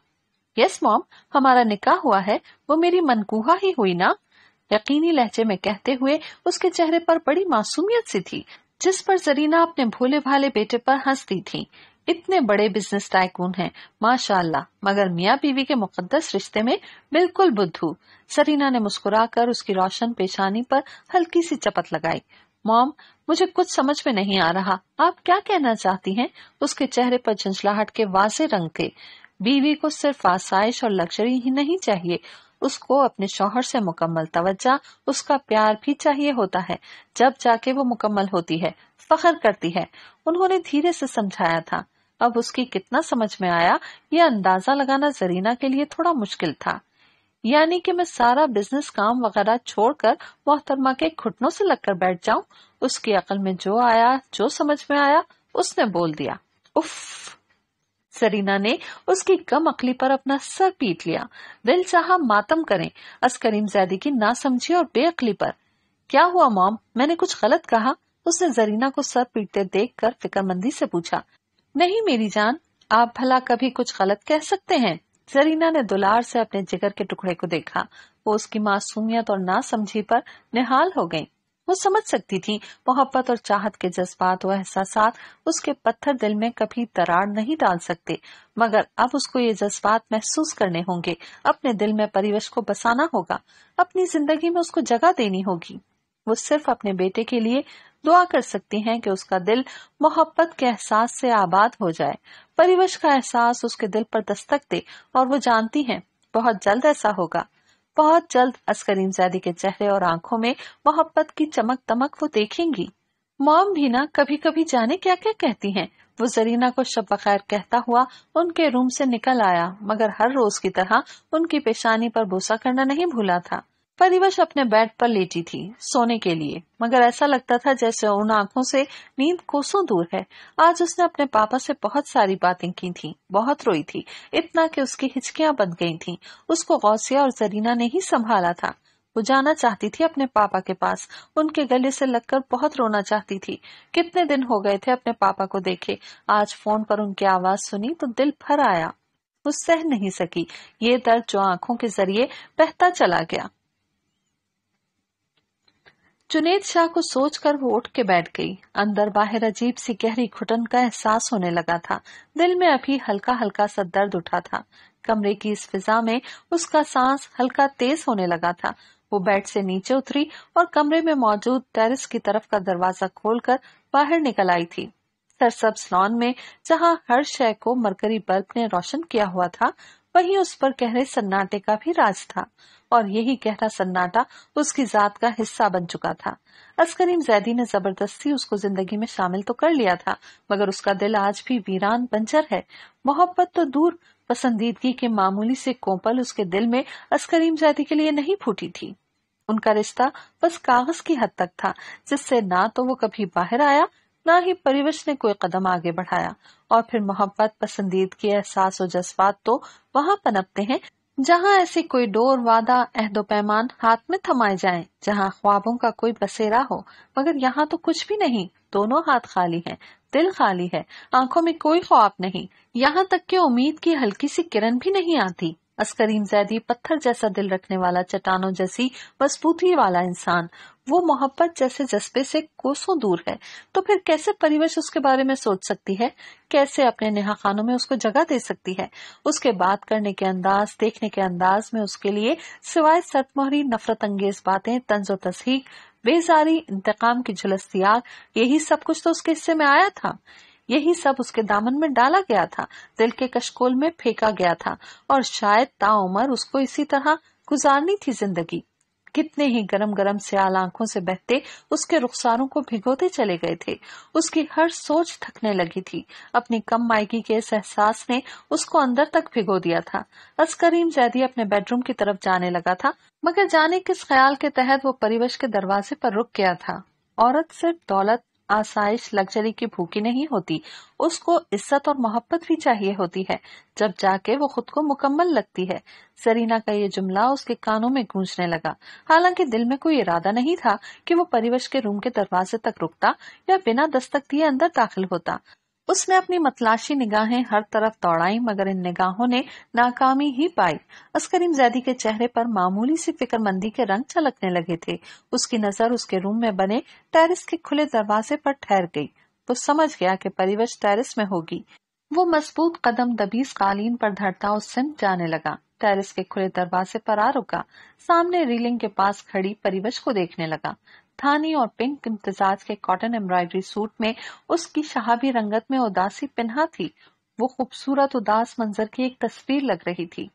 यस मॉम हमारा निकाह हुआ है वो मेरी मनकुहा ही हुई ना यकीनी लहजे में कहते हुए उसके चेहरे पर बड़ी मासूमियत सी थी जिस पर जरीना अपने भोले भाले बेटे पर हंसती थी इतने बड़े बिजनेस टाइकून हैं माशाल्लाह मगर मियाँ बीवी के मुकद्दस रिश्ते में बिल्कुल बुद्धू सरीना ने मुस्कुराकर उसकी रोशन पेशानी पर हल्की सी चपत लगाई मॉम मुझे कुछ समझ में नहीं आ रहा आप क्या कहना चाहती हैं उसके चेहरे पर झंझलाहट के वाजे रंग थे बीवी को सिर्फ आसाइश और लग्जरी ही नहीं चाहिए उसको अपने शोहर से मुकम्मल तवज्जा उसका प्यार भी चाहिए होता है जब जाके वो मुकम्मल होती है फखर करती है उन्होंने धीरे से समझाया था अब उसकी कितना समझ में आया ये अंदाजा लगाना जरीना के लिए थोड़ा मुश्किल था यानी कि मैं सारा बिजनेस काम वगैरह छोड़कर मोहतरमा के घुटनों से लगकर बैठ जाऊं उसकी अकल में जो आया जो समझ में आया उसने बोल दिया उफ सरीना ने उसकी गम अकली पर अपना सर पीट लिया दिल चाह मातम करें अस करीम जैदी की ना समझी और बेअकली पर क्या हुआ मॉम मैंने कुछ गलत कहा उसने जरीना को सर पीटते देख कर फिक्रमंदी से पूछा नहीं मेरी जान आप भला कभी कुछ गलत कह सकते हैं जरीना ने दुलार से अपने जिगर के टुकड़े को देखा वो उसकी मासूमियत और ना समझी पर निहाल हो गयी वो समझ सकती थी मोहब्बत और चाहत के जज्बात व एहसास उसके पत्थर दिल में कभी दरार नहीं डाल सकते मगर अब उसको ये जज्बात महसूस करने होंगे अपने दिल में परिवेश को बसाना होगा अपनी जिंदगी में उसको जगह देनी होगी वो सिर्फ अपने बेटे के लिए दुआ कर सकती हैं कि उसका दिल मोहब्बत के एहसास से आबाद हो जाए परिवेश का एहसास उसके दिल पर दस्तक दे और वो जानती हैं बहुत जल्द ऐसा होगा बहुत जल्द अस्करीन इमजादी के चेहरे और आंखों में मोहब्बत की चमक तमक वो देखेंगी मॉम भी ना कभी कभी जाने क्या क्या कहती हैं वो जरीना को शब बखैर कहता हुआ उनके रूम से निकल आया मगर हर रोज की तरह उनकी पेशानी पर भूसा करना नहीं भूला था परिवश अपने बेड पर लेटी थी सोने के लिए मगर ऐसा लगता था जैसे उन आंखों से नींद कोसों दूर है आज उसने अपने पापा से बहुत सारी बातें की थी बहुत रोई थी इतना कि उसकी हिचकियां बन गई थी उसको गौसिया और जरीना ने ही संभाला था वो जाना चाहती थी अपने पापा के पास उनके गले से लगकर बहुत रोना चाहती थी कितने दिन हो गए थे अपने पापा को देखे आज फोन पर उनकी आवाज सुनी तो दिल भर आया वो सह नहीं सकी ये दर्द जो आंखों के जरिए बहता चला गया जुनेद शाह को सोचकर वो उठ के बैठ गई अंदर बाहर अजीब सी गहरी घुटन का एहसास होने लगा था दिल में अभी हल्का हल्का सा दर्द उठा था कमरे की इस फिजा में उसका सांस हल्का तेज होने लगा था वो बेड से नीचे उतरी और कमरे में मौजूद टेरिस की तरफ का दरवाजा खोलकर बाहर निकल आई थी सरसब लॉन में जहाँ हर शय को मरकरी बल्ब ने रोशन किया हुआ था वहीं उस पर गहरे सन्नाटे का भी राज था और यही गहरा सन्नाटा उसकी जात का हिस्सा बन चुका था अस्करीम जैदी ने जबरदस्ती उसको जिंदगी में शामिल तो कर लिया था मगर उसका दिल आज भी वीरान बंजर है मोहब्बत तो दूर पसंदीदगी के मामूली से कोपल उसके दिल में अस्करीम जैदी के लिए नहीं फूटी थी उनका रिश्ता बस कागज की हद तक था जिससे ना तो वो कभी बाहर आया ना ही परिवेश ने कोई कदम आगे बढ़ाया और फिर मोहब्बत पसंदीदगी एहसास और जज्बात तो वहाँ पनपते हैं जहाँ ऐसे कोई डोर वादा अहदो पैमान हाथ में थमाए जाए जहाँ ख्वाबों का कोई बसेरा हो मगर यहाँ तो कुछ भी नहीं दोनों हाथ खाली हैं, दिल खाली है आंखों में कोई ख्वाब नहीं यहाँ तक कि उम्मीद की हल्की सी किरण भी नहीं आती अस्करीम जैदी पत्थर जैसा दिल रखने वाला चट्टानों जैसी मजबूती वाला इंसान वो मोहब्बत जैसे जज्बे से कोसों दूर है तो फिर कैसे परिवेश उसके बारे में सोच सकती है कैसे अपने नेहा खानों में उसको जगह दे सकती है उसके बात करने के अंदाज देखने के अंदाज में उसके लिए सिवाय सतमोहरी नफरत अंगेज बातें तंज व तस्हीक बेजारी इंतकाम की झुलसती आग यही सब कुछ तो उसके हिस्से में आया था यही सब उसके दामन में डाला गया था दिल के कशकोल में फेंका गया था और शायद ताउमर उसको इसी तरह गुजारनी थी जिंदगी कितने ही गरम गरम सियाल आंखों से बहते उसके रुखसारों को भिगोते चले गए थे उसकी हर सोच थकने लगी थी अपनी कम मायकी के इस एहसास ने उसको अंदर तक भिगो दिया था अस्करीम जैदी अपने बेडरूम की तरफ जाने लगा था मगर जाने किस ख्याल के तहत वो परिवेश के दरवाजे पर रुक गया था औरत सिर्फ दौलत आसाइश लग्जरी की भूखी नहीं होती उसको इज्जत और मोहब्बत भी चाहिए होती है जब जाके वो खुद को मुकम्मल लगती है सरीना का ये जुमला उसके कानों में गूंजने लगा हालांकि दिल में कोई इरादा नहीं था कि वो परिवश के रूम के दरवाजे तक रुकता या बिना दस्तक दिए अंदर दाखिल होता उसने अपनी मतलाशी निगाहें हर तरफ दौड़ाई मगर इन निगाहों ने नाकामी ही पाई अस्करीम जैदी के चेहरे पर मामूली सी फिक्रमंदी के रंग छलकने लगे थे उसकी नजर उसके रूम में बने टेरिस के खुले दरवाजे पर ठहर गई वो समझ गया कि परिवश टेरिस में होगी वो मजबूत कदम दबीस कालीन पर धरता उस सिंह जाने लगा टेरिस के खुले दरवाजे पर आ रुका सामने रीलिंग के पास खड़ी परिवश को देखने लगा थानी और पिंक इम्तजाज के कॉटन एम्ब्रॉयडरी सूट में उसकी शहाबी रंगत में उदासी पिन्हा थी वो खूबसूरत उदास मंजर की एक तस्वीर लग रही थी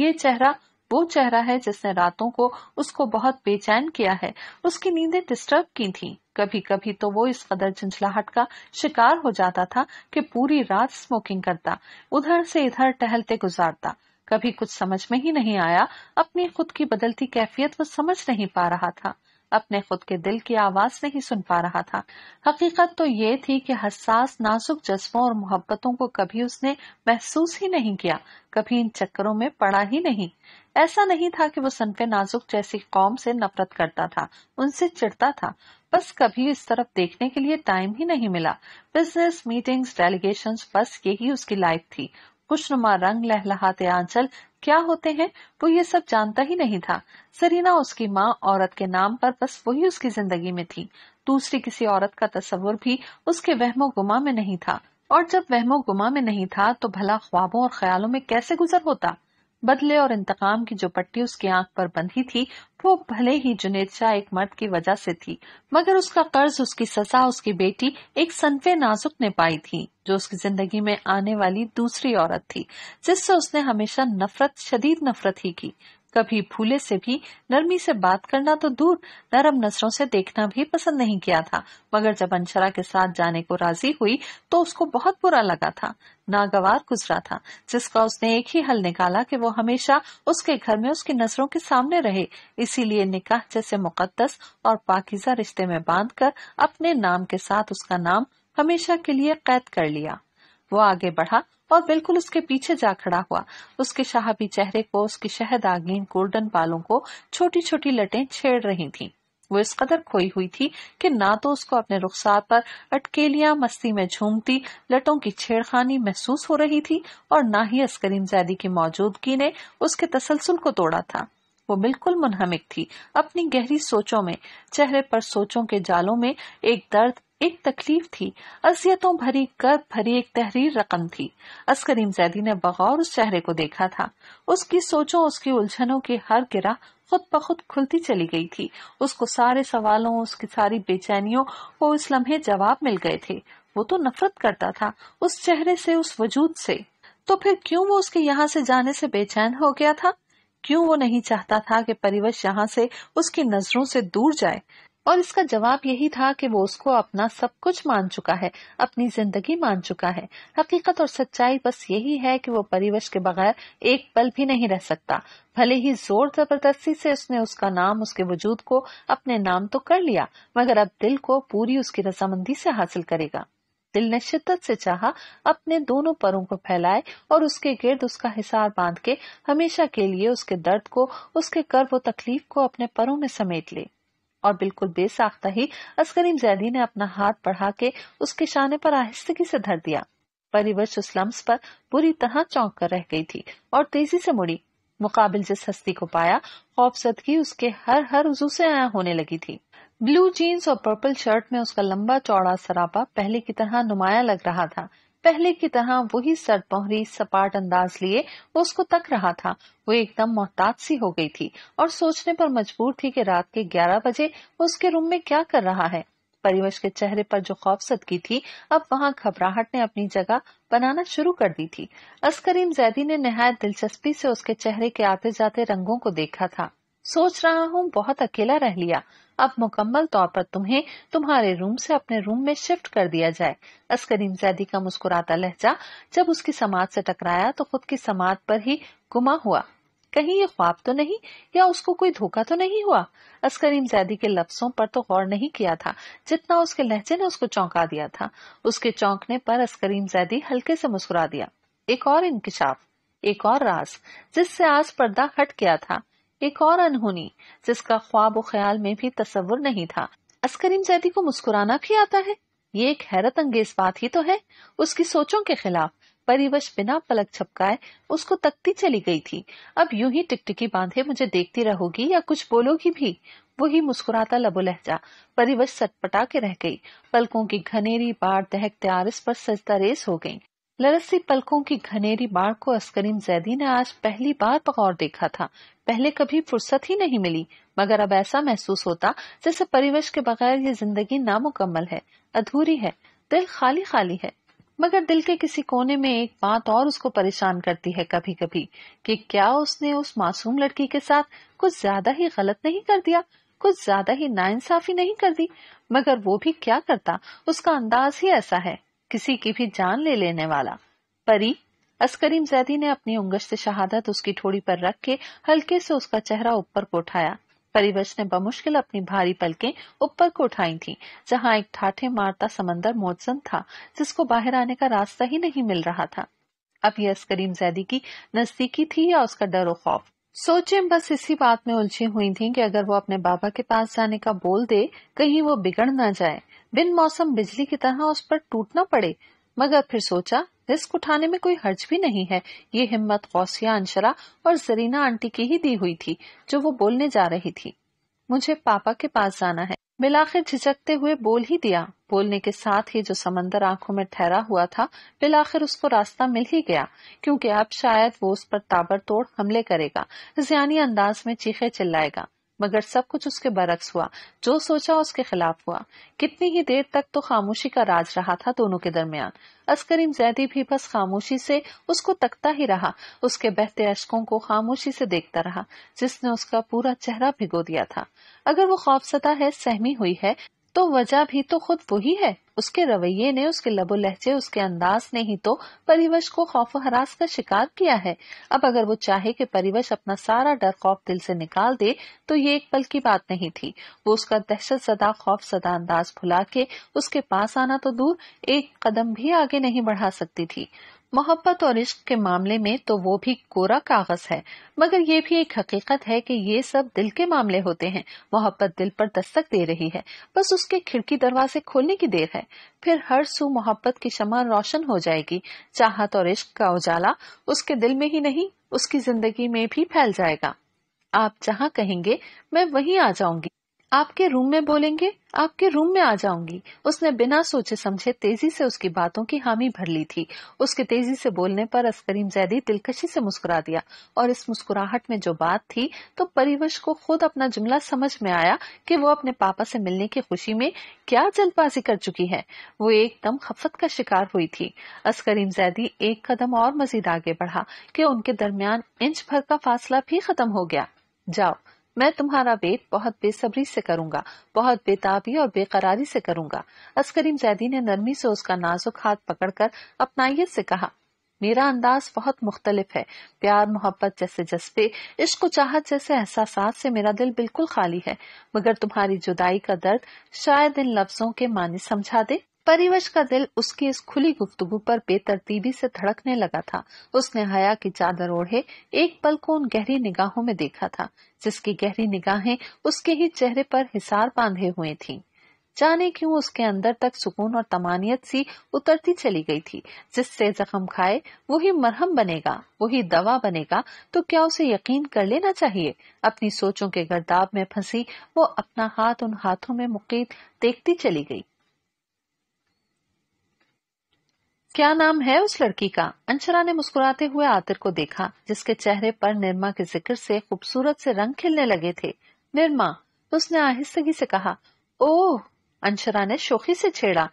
ये चेहरा वो चेहरा है जिसने रातों को उसको बहुत बेचैन किया है उसकी नींदें डिस्टर्ब की थी कभी कभी तो वो इस कदर झंझलाहट का शिकार हो जाता था कि पूरी रात स्मोकिंग करता उधर से इधर टहलते गुजारता कभी कुछ समझ में ही नहीं आया अपनी खुद की बदलती कैफियत वो समझ नहीं पा रहा था अपने खुद के दिल की आवाज नहीं सुन पा रहा था हकीकत तो ये थी कि हसास नाजुक जज्बों और मोहब्बतों को कभी उसने महसूस ही नहीं किया कभी इन चक्करों में पड़ा ही नहीं ऐसा नहीं था कि वो सनफे नाजुक जैसी कौम से नफरत करता था उनसे चिड़ता था बस कभी इस तरफ देखने के लिए टाइम ही नहीं मिला बिजनेस मीटिंग डेलीगेशन बस यही उसकी लाइफ थी खुशनुमा रंग लहलहाते आंचल क्या होते हैं वो ये सब जानता ही नहीं था सरीना उसकी माँ औरत के नाम पर बस वही उसकी जिंदगी में थी दूसरी किसी औरत का तस्वुर भी उसके वहमो गुमा में नहीं था और जब वहमो गुमा में नहीं था तो भला ख्वाबों और ख्यालों में कैसे गुजर होता बदले और इंतकाम की जो पट्टी उसकी आंख पर बंधी थी वो भले ही जुनेद शाह एक मर्द की वजह से थी मगर उसका कर्ज उसकी सजा उसकी बेटी एक सनफे नाजुक ने पाई थी जो उसकी जिंदगी में आने वाली दूसरी औरत थी जिससे उसने हमेशा नफरत शदीद नफरत ही की कभी फूले से भी नरमी से बात करना तो दूर नरम नजरों से देखना भी पसंद नहीं किया था मगर जब अंशरा के साथ जाने को राजी हुई तो उसको बहुत बुरा लगा था नागवार गुजरा था जिसका उसने एक ही हल निकाला कि वो हमेशा उसके घर में उसकी नजरों के सामने रहे इसीलिए निकाह जैसे मुकदस और पाकिजा रिश्ते में बांध अपने नाम के साथ उसका नाम हमेशा के लिए कैद कर लिया वो आगे बढ़ा और बिल्कुल उसके पीछे जा खड़ा हुआ उसके शहाबी चेहरे को उसकी आगीन गोल्डन बालों को छोटी छोटी लटें छेड़ रही थीं। वो इस कदर खोई हुई थी कि ना तो उसको अपने रुखसार पर अटकेलियां मस्ती में झूमती लटों की छेड़खानी महसूस हो रही थी और ना ही अस्करीम जैदी की मौजूदगी ने उसके तसलसल को तोड़ा था वो बिल्कुल मुनहमिक थी अपनी गहरी सोचों में चेहरे पर सोचों के जालों में एक दर्द एक तकलीफ थी असियतों भरी कर्ब भरी एक तहरीर रकम थी अस्करीम जैदी ने बगौर उस चेहरे को देखा था उसकी सोचों उसकी उलझनों की हर गिरा खुद ब खुद खुलती चली गई थी उसको सारे सवालों उसकी सारी बेचैनियों को उस लम्हे जवाब मिल गए थे वो तो नफरत करता था उस चेहरे से उस वजूद से तो फिर क्यों वो उसके यहाँ से जाने से बेचैन हो गया था क्यों वो नहीं चाहता था कि परिवश यहाँ से उसकी नजरों से दूर जाए और इसका जवाब यही था कि वो उसको अपना सब कुछ मान चुका है अपनी जिंदगी मान चुका है हकीकत और सच्चाई बस यही है कि वो परिवश के बगैर एक पल भी नहीं रह सकता भले ही जोर जबरदस्ती से उसने उसका नाम उसके वजूद को अपने नाम तो कर लिया मगर अब दिल को पूरी उसकी रजामंदी से हासिल करेगा दिल ने शिद्दत से चाहा अपने दोनों परों को फैलाए और उसके गिर्द उसका हिसार बांध के हमेशा के लिए उसके दर्द को उसके कर्व व तकलीफ को अपने परों में समेट ले और बिल्कुल बेसाख्ता ही असगरीम जैदी ने अपना हाथ बढ़ा के उसके शाने पर आहिस्तगी से धर दिया परिवश उस लम्स पर बुरी तरह चौंक कर रह गई थी और तेजी से मुड़ी मुकाबिल जिस हस्ती को पाया खौफसदगी उसके हर हर उजू से आया होने लगी थी ब्लू जीन्स और पर्पल शर्ट में उसका लंबा चौड़ा सरापा पहले की तरह नुमाया लग रहा था पहले की तरह वही सरपहरी सपाट अंदाज लिए वो उसको तक रहा था वो एकदम मोहताज सी हो गई थी और सोचने पर मजबूर थी कि रात के ग्यारह बजे उसके रूम में क्या कर रहा है परिवश के चेहरे पर जो खौफ की थी अब वहाँ घबराहट ने अपनी जगह बनाना शुरू कर दी थी अस्करीम जैदी ने नहायत दिलचस्पी से उसके चेहरे के आते जाते रंगों को देखा था सोच रहा हूँ बहुत अकेला रह लिया अब मुकम्मल तौर पर तुम्हें तुम्हारे रूम से अपने रूम में शिफ्ट कर दिया जाए अस्करीम जैदी का मुस्कुराता लहजा जब उसकी समाज से टकराया तो खुद की समाज पर ही गुमा हुआ कहीं ये ख्वाब तो नहीं या उसको कोई धोखा तो नहीं हुआ अस्करीम जैदी के लफ्सों पर तो गौर नहीं किया था जितना उसके लहजे ने उसको चौंका दिया था उसके चौंकने पर अस्करीम जैदी हल्के से मुस्कुरा दिया एक और इंकशाफ एक और राज जिससे आज पर्दा हट गया था एक और अनहोनी जिसका ख्वाब ख्याल में भी तस्वुर नहीं था अस्करीम जैदी को मुस्कुराना भी आता है ये एक हैरत अंगेज बात ही तो है उसकी सोचों के खिलाफ परिवश बिना पलक छपकाए उसको तकती चली गई थी अब यू ही टिकटिकी बांधे मुझे देखती रहोगी या कुछ बोलोगी भी वही मुस्कुराता लबो लहजा परिवश सटपटा के रह गई पलकों की घनेरी बाढ़ दहकते आरस पर सजता रेस हो गयी लरसी पलकों की घनेरी बाढ़ को अस्करीम जैदी ने आज पहली बार बगौर देखा था पहले कभी फुर्सत ही नहीं मिली मगर अब ऐसा महसूस होता जैसे परिवेश के बगैर ये जिंदगी नामुकम्मल है अधूरी है दिल खाली खाली है मगर दिल के किसी कोने में एक बात और उसको परेशान करती है कभी कभी कि क्या उसने उस मासूम लड़की के साथ कुछ ज्यादा ही गलत नहीं कर दिया कुछ ज्यादा ही नाइंसाफी नहीं कर दी मगर वो भी क्या करता उसका अंदाज ही ऐसा है किसी की भी जान ले लेने वाला परी अस्करीम जैदी ने अपनी उंगश से शहादत उसकी ठोड़ी पर रख के हल्के से उसका चेहरा ऊपर को उठाया परिवश ने बमुश्किल अपनी भारी पलकें ऊपर को उठाई थी जहां एक ठाठे मारता समंदर मोजन था जिसको बाहर आने का रास्ता ही नहीं मिल रहा था अब यह अस्करीम जैदी की नजदीकी थी या उसका डर खौफ सोचें बस इसी बात में उलझी हुई थी कि अगर वो अपने बाबा के पास जाने का बोल दे कहीं वो बिगड़ ना जाए बिन मौसम बिजली की तरह उस पर टूटना पड़े मगर फिर सोचा रिस्क उठाने में कोई हर्ज भी नहीं है ये हिम्मत कौसिया अंशरा और जरीना आंटी की ही दी हुई थी जो वो बोलने जा रही थी मुझे पापा के पास जाना है बिलाखिर झिझकते हुए बोल ही दिया बोलने के साथ ही जो समंदर आंखों में ठहरा हुआ था बिलाखिर उसको रास्ता मिल ही गया क्योंकि अब शायद वो उस पर ताबड़तोड़ हमले करेगा ज्यानी अंदाज में चीखे चिल्लाएगा मगर सब कुछ उसके बरक्स हुआ जो सोचा उसके खिलाफ हुआ कितनी ही देर तक तो खामोशी का राज रहा था दोनों के दरमियान अस्करीम जैदी भी बस खामोशी से उसको तकता ही रहा उसके बहते अशकों को खामोशी से देखता रहा जिसने उसका पूरा चेहरा भिगो दिया था अगर वो खौफसदा है सहमी हुई है तो वजह भी तो खुद वही है उसके रवैये ने उसके लबो लहजे उसके अंदाज ने ही तो परिवश को खौफ हरास का शिकार किया है अब अगर वो चाहे कि परिवश अपना सारा डर खौफ दिल से निकाल दे तो ये एक पल की बात नहीं थी वो उसका दहशत सदा खौफ सदा अंदाज भुला के उसके पास आना तो दूर एक कदम भी आगे नहीं बढ़ा सकती थी मोहब्बत और इश्क के मामले में तो वो भी कोरा कागज है मगर ये भी एक हकीकत है कि ये सब दिल के मामले होते हैं मोहब्बत दिल पर दस्तक दे रही है बस उसके खिड़की दरवाजे खोलने की देर है फिर हर सू मोहब्बत की शमा रोशन हो जाएगी चाहत और इश्क का उजाला उसके दिल में ही नहीं उसकी जिंदगी में भी फैल जाएगा आप जहाँ कहेंगे मैं वही आ जाऊंगी आपके रूम में बोलेंगे आपके रूम में आ जाऊंगी उसने बिना सोचे समझे तेजी से उसकी बातों की हामी भर ली थी उसके तेजी से बोलने पर अस्करीम जैदी दिलकशी से मुस्कुरा दिया और इस मुस्कुराहट में जो बात थी तो परिवश को खुद अपना जुमला समझ में आया कि वो अपने पापा से मिलने की खुशी में क्या जल्दबाजी कर चुकी है वो एकदम खफत का शिकार हुई थी अस्करीम जैदी एक कदम और मजीद आगे बढ़ा की उनके दरमियान इंच भर का फासला भी खत्म हो गया जाओ मैं तुम्हारा वेट बहुत बेसब्री से करूंगा बहुत बेताबी और बेकरारी से करूंगा अस्करीम जैदी ने नरमी से उसका नाजुक हाथ पकड़कर अपनाइत से कहा मेरा अंदाज बहुत मुख्तलिफ है प्यार मोहब्बत जैसे जज्बे इश्क चाहत जैसे एहसास से मेरा दिल बिल्कुल खाली है मगर तुम्हारी जुदाई का दर्द शायद इन लफ्जों के माने समझा दे परिवश का दिल उसकी इस खुली गुफ्तगु पर बेतरतीबी से धड़कने लगा था उसने हया की चादर ओढ़े एक पल को उन गहरी निगाहों में देखा था जिसकी गहरी निगाहें उसके ही चेहरे पर हिसार बांधे हुए थीं। जाने क्यों उसके अंदर तक सुकून और तमानियत सी उतरती चली गई थी जिससे जख्म खाए वही मरहम बनेगा वही दवा बनेगा तो क्या उसे यकीन कर लेना चाहिए अपनी सोचों के गर्दाब में फंसी वो अपना हाथ उन हाथों में मुकीद देखती चली गई क्या नाम है उस लड़की का अंशरा ने मुस्कुराते हुए आतिर को देखा जिसके चेहरे पर निर्मा के जिक्र से खूबसूरत से रंग खिलने लगे थे निर्मा उसने आहिस्तगी से कहा ओह अंशरा ने शोखी से छेड़ा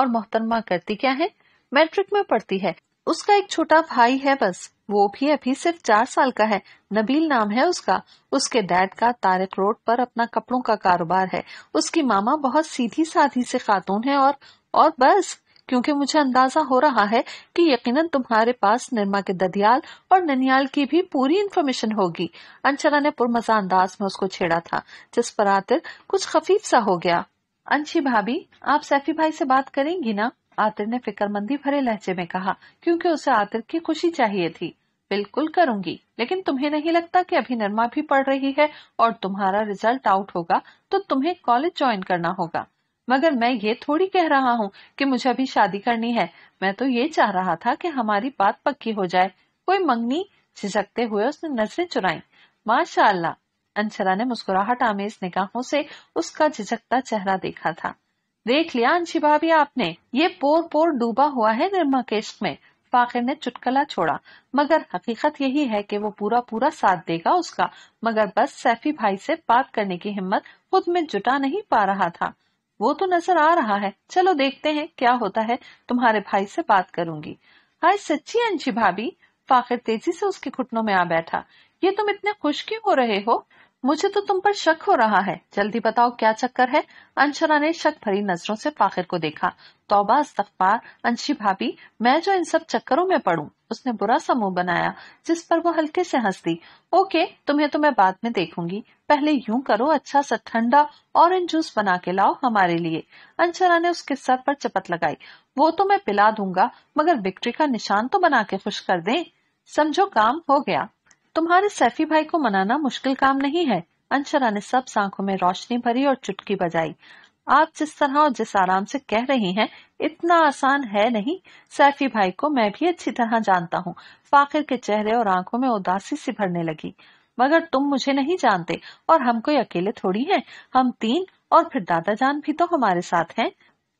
और मोहतरमा करती क्या है मैट्रिक में पढ़ती है उसका एक छोटा भाई है बस वो भी अभी सिर्फ चार साल का है नबील नाम है उसका उसके डैड का तारिक रोड पर अपना कपड़ों का कारोबार है उसकी मामा बहुत सीधी साधी से खातून है और और बस क्योंकि मुझे अंदाजा हो रहा है कि यकीनन तुम्हारे पास निर्मा के ददियाल और ननियाल की भी पूरी इन्फॉर्मेशन होगी अंशला ने पुरमजा अंदाज में उसको छेड़ा था जिस पर आतिर कुछ खफीफ सा हो गया अंशी भाभी आप सैफी भाई से बात करेंगी ना आतिर ने फिक्रमंदी भरे लहजे में कहा क्योंकि उसे आतिर की खुशी चाहिए थी बिल्कुल करूंगी लेकिन तुम्हें नहीं लगता कि अभी नरमा भी पढ़ रही है और तुम्हारा रिजल्ट आउट होगा तो तुम्हें कॉलेज ज्वाइन करना होगा मगर मैं ये थोड़ी कह रहा हूँ कि मुझे अभी शादी करनी है मैं तो ये चाह रहा था कि हमारी बात पक्की हो जाए कोई मंगनी झिझकते हुए उसने नजरें चुराई माशाल्लाह अंशरा ने मुस्कुराहट आमेज निगाहों से उसका झिझकता चेहरा देखा था देख लिया अंशी भाभी आपने ये पोर पोर डूबा हुआ है निर्मा केश्क में फाखिर ने चुटकला छोड़ा मगर हकीकत यही है कि वो पूरा पूरा साथ देगा उसका मगर बस सैफी भाई से बात करने की हिम्मत खुद में जुटा नहीं पा रहा था वो तो नजर आ रहा है चलो देखते हैं क्या होता है तुम्हारे भाई से बात करूंगी हाय सच्ची अंशी भाभी फाखिर तेजी से उसके घुटनों में आ बैठा ये तुम इतने खुश क्यों हो रहे हो मुझे तो तुम पर शक हो रहा है जल्दी बताओ क्या चक्कर है अंशरा ने शक भरी नजरों से फाखिर को देखा तोबा इस्तफार अंशी भाभी मैं जो इन सब चक्करों में पड़ू उसने बुरा सा मुंह बनाया जिस पर वो हल्के से हंस दी ओके तुम्हें तो मैं बाद में देखूंगी पहले यूं करो अच्छा सा ठंडा ऑरेंज जूस बना के लाओ हमारे लिए अंशरा ने उसके सर पर चपत लगाई वो तो मैं पिला दूंगा मगर विक्ट्री का निशान तो बना के खुश कर दे समझो काम हो गया तुम्हारे सैफी भाई को मनाना मुश्किल काम नहीं है अंशरा ने सब आंखों में रोशनी भरी और चुटकी बजाई आप जिस तरह और जिस आराम से कह रही हैं इतना आसान है नहीं सैफी भाई को मैं भी अच्छी तरह जानता हूँ फाखिर के चेहरे और आंखों में उदासी से भरने लगी मगर तुम मुझे नहीं जानते और हम कोई अकेले थोड़ी हैं हम तीन और फिर दादा जान भी तो हमारे साथ हैं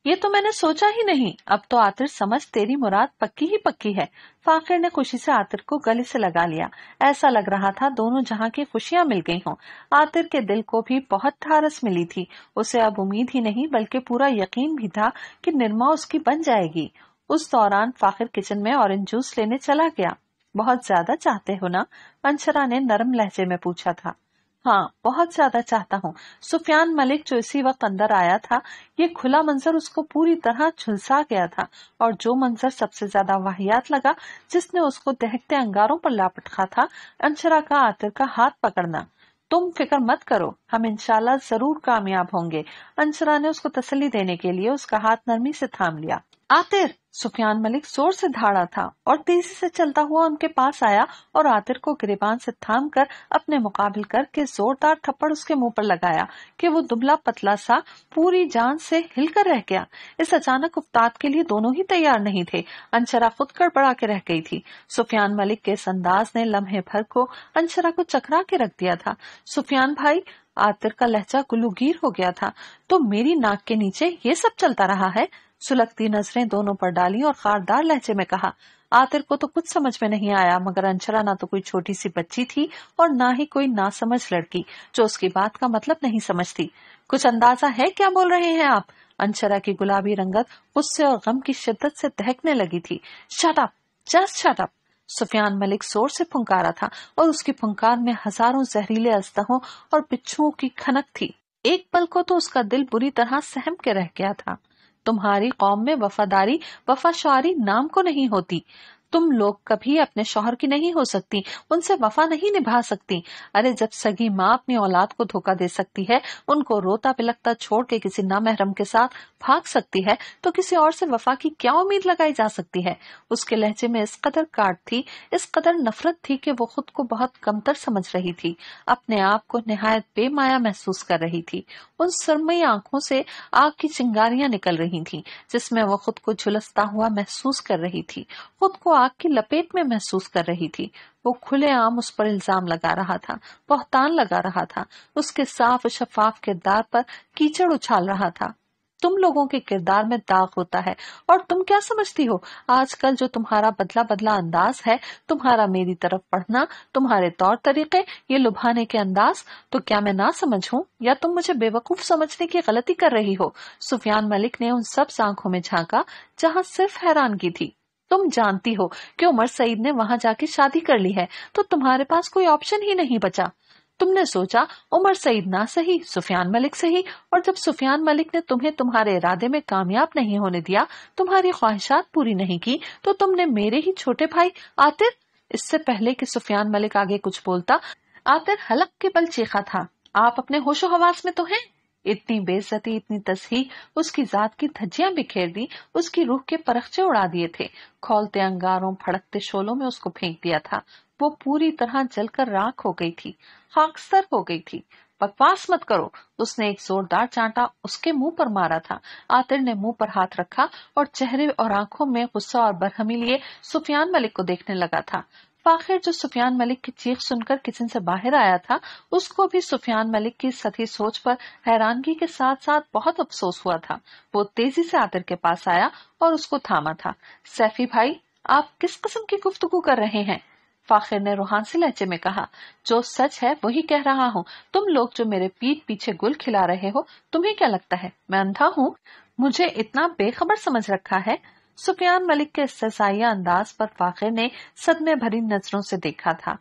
ये तो मैंने सोचा ही नहीं अब तो आतिर समझ तेरी मुराद पक्की ही पक्की है फाखिर ने खुशी से आतिर को गले से लगा लिया ऐसा लग रहा था दोनों जहाँ की खुशियाँ मिल गई हों आतिर के दिल को भी बहुत ठारस मिली थी उसे अब उम्मीद ही नहीं बल्कि पूरा यकीन भी था कि निर्मा उसकी बन जाएगी उस दौरान फाखिर किचन में ऑरेंज जूस लेने चला गया बहुत ज्यादा चाहते हो ना अंशरा ने नरम लहजे में पूछा था हाँ बहुत ज्यादा चाहता हूँ सुफियान मलिक जो इसी वक्त अंदर आया था ये खुला मंजर उसको पूरी तरह झुलसा गया था और जो मंजर सबसे ज्यादा वाहियात लगा जिसने उसको दहकते अंगारों पर लापटखा था अंशरा का आतिर का हाथ पकड़ना तुम फिक्र मत करो हम इंशाल्लाह जरूर कामयाब होंगे अंशरा ने उसको तसली देने के लिए उसका हाथ नरमी से थाम लिया आतिर सुफियान मलिक जोर से धाड़ा था और तेजी से चलता हुआ उनके पास आया और आतिर को गिरबान से थाम कर अपने मुकाबले करके जोरदार थप्पड़ उसके मुंह पर लगाया कि वो दुबला पतला सा पूरी जान से हिलकर रह गया इस अचानक उपताद के लिए दोनों ही तैयार नहीं थे अंशरा खुद बड़ा के रह गई थी सुफियान मलिक के इस अंदाज ने लम्हे भर को अंशरा को चकरा के रख दिया था सुफियान भाई आतिर का लहजा गुलूगीर हो गया था तो मेरी नाक के नीचे ये सब चलता रहा है सुलगती नजरें दोनों पर डाली और खारदार लहजे में कहा आतिर को तो कुछ समझ में नहीं आया मगर अंशरा ना तो कोई छोटी सी बच्ची थी और ना ही कोई नासमझ लड़की जो उसकी बात का मतलब नहीं समझती कुछ अंदाजा है क्या बोल रहे हैं आप अंशरा की गुलाबी रंगत गुस्से और गम की शिद्दत से दहकने लगी थी shut up just shut up Sufiyan Malik जोर से फुंकारा था और उसकी फुंकार में हजारों जहरीले अस्तहों और बिच्छुओं की खनक थी एक पल को तो उसका दिल बुरी तरह सहम के रह गया था तुम्हारी कौम में वफादारी वफाशारी नाम को नहीं होती तुम लोग कभी अपने शोहर की नहीं हो सकती उनसे वफा नहीं निभा सकती अरे जब सगी माँ अपनी औलाद को धोखा दे सकती है उनको रोता पिलकता छोड़ के किसी नामहरम के साथ भाग सकती है तो किसी और से वफा की क्या उम्मीद लगाई जा सकती है उसके लहजे में इस कदर काट थी इस कदर नफरत थी कि वो खुद को बहुत कमतर समझ रही थी अपने आप को नहायत बेमाया महसूस कर रही थी उन सरमई आंखों से आग की चिंगारियां निकल रही थी जिसमें वो खुद को झुलसता हुआ महसूस कर रही थी खुद को आग की लपेट में महसूस कर रही थी वो खुले आम उस पर इल्जाम लगा रहा था बहतान लगा रहा था उसके साफ शफाफ किरदार पर कीचड़ उछाल रहा था तुम लोगों के किरदार में दाग होता है और तुम क्या समझती हो आजकल जो तुम्हारा बदला बदला अंदाज है तुम्हारा मेरी तरफ पढ़ना तुम्हारे तौर तरीके ये लुभाने के अंदाज तो क्या मैं ना समझूं या तुम मुझे बेवकूफ समझने की गलती कर रही हो सुफियान मलिक ने उन सब आंखों में झांका जहां सिर्फ हैरानगी थी तुम जानती हो कि उमर सईद ने वहां जाके शादी कर ली है तो तुम्हारे पास कोई ऑप्शन ही नहीं बचा तुमने सोचा उमर सईद ना सही सुफियान मलिक सही और जब सुफियान मलिक ने तुम्हें तुम्हारे इरादे में कामयाब नहीं होने दिया तुम्हारी ख्वाहिशात पूरी नहीं की तो तुमने मेरे ही छोटे भाई आतिर इससे पहले कि सुफियान मलिक आगे कुछ बोलता आतिर हलक के बल चीखा था आप अपने होशो हवास में तो हैं इतनी बेजती इतनी तस्ही उसकी जात की धज्जियां बिखेर दी उसकी रूह के परखचे उड़ा दिए थे खोलते अंगारों फड़कते शोलों में उसको फेंक दिया था वो पूरी तरह जलकर राख हो गई थी खाकसर हो गई थी बकवास मत करो उसने एक जोरदार चांटा उसके मुंह पर मारा था आतिर ने मुंह पर हाथ रखा और चेहरे और आंखों में गुस्सा और बरहमी लिए सुफियान मलिक को देखने लगा था फाखिर जो सुफियान मलिक की चीख सुनकर किचन से बाहर आया था उसको भी सुफियान मलिक की सती सोच पर हैरानगी के साथ साथ बहुत अफसोस हुआ था वो तेजी से आतिर के पास आया और उसको थामा था सैफी भाई आप किस किस्म की गुफ्तगु कर रहे हैं फाखिर ने रूहान से लहचे में कहा जो सच है वही कह रहा हूँ तुम लोग जो मेरे पीठ पीछे गुल खिला रहे हो तुम्हें क्या लगता है मैं अंधा हूँ मुझे इतना बेखबर समझ रखा है सुफियान मलिक के ससाया अंदाज पर फाखिर ने सदमे भरी नजरों से देखा था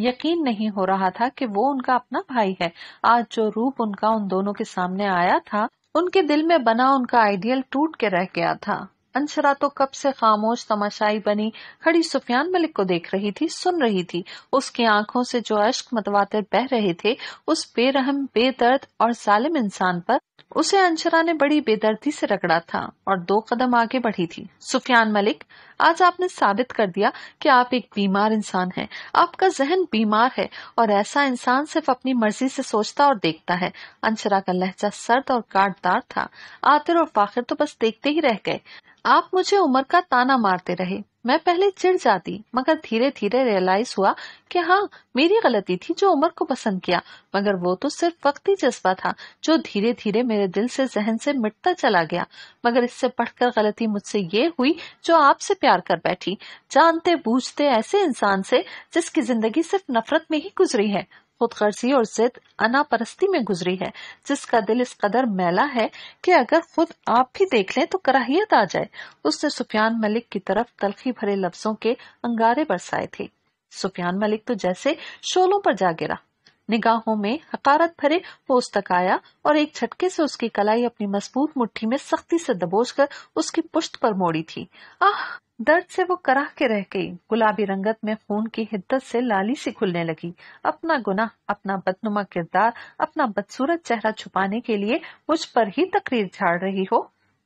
यकीन नहीं हो रहा था कि वो उनका अपना भाई है आज जो रूप उनका उन दोनों के सामने आया था उनके दिल में बना उनका आइडियल टूट के रह गया था अंसरा तो कब से खामोश तमाशाई बनी खड़ी सुफियान मलिक को देख रही थी सुन रही थी उसकी आंखों से जो अश्क मतवातर बह रहे थे उस बेरहम बेदर्द और जालिम इंसान पर उसे अंशरा ने बड़ी बेदर्दी से रगड़ा था और दो कदम आगे बढ़ी थी सुफियान मलिक आज आपने साबित कर दिया कि आप एक बीमार इंसान हैं आपका जहन बीमार है और ऐसा इंसान सिर्फ अपनी मर्जी से सोचता और देखता है अंशरा का लहजा सर्द और काटदार था आतिर और फाखिर तो बस देखते ही रह गए आप मुझे उम्र का ताना मारते रहे मैं पहले चिड़ जाती मगर धीरे धीरे रियलाइज हुआ कि हाँ मेरी गलती थी जो उमर को पसंद किया मगर वो तो सिर्फ वक्ती जज्बा था जो धीरे धीरे मेरे दिल से जहन से मिटता चला गया मगर इससे पढ़कर गलती मुझसे ये हुई जो आपसे प्यार कर बैठी जानते बूझते ऐसे इंसान से जिसकी जिंदगी सिर्फ नफरत में ही गुजरी है खुद गर्जी और जिद अना परस्ती में गुजरी है जिसका दिल इस कदर मैला है कि अगर खुद आप भी देख लें तो कराहियत आ जाए उसने सुफियान मलिक की तरफ तलखी भरे लफ्जों के अंगारे बरसाए थे सुफियान मलिक तो जैसे शोलों पर जा गिरा निगाहों में हकारत भरे वो उस तक आया और एक झटके से उसकी कलाई अपनी मजबूत मुट्ठी में सख्ती से दबोच कर उसकी पुश्त पर मोड़ी थी आह दर्द से वो कराह के रह गई गुलाबी रंगत में खून की हिद्दत से लाली सी खुलने लगी अपना गुनाह अपना बदनुमा किरदार अपना बदसूरत चेहरा छुपाने के लिए मुझ पर ही तकरीर झाड़ रही हो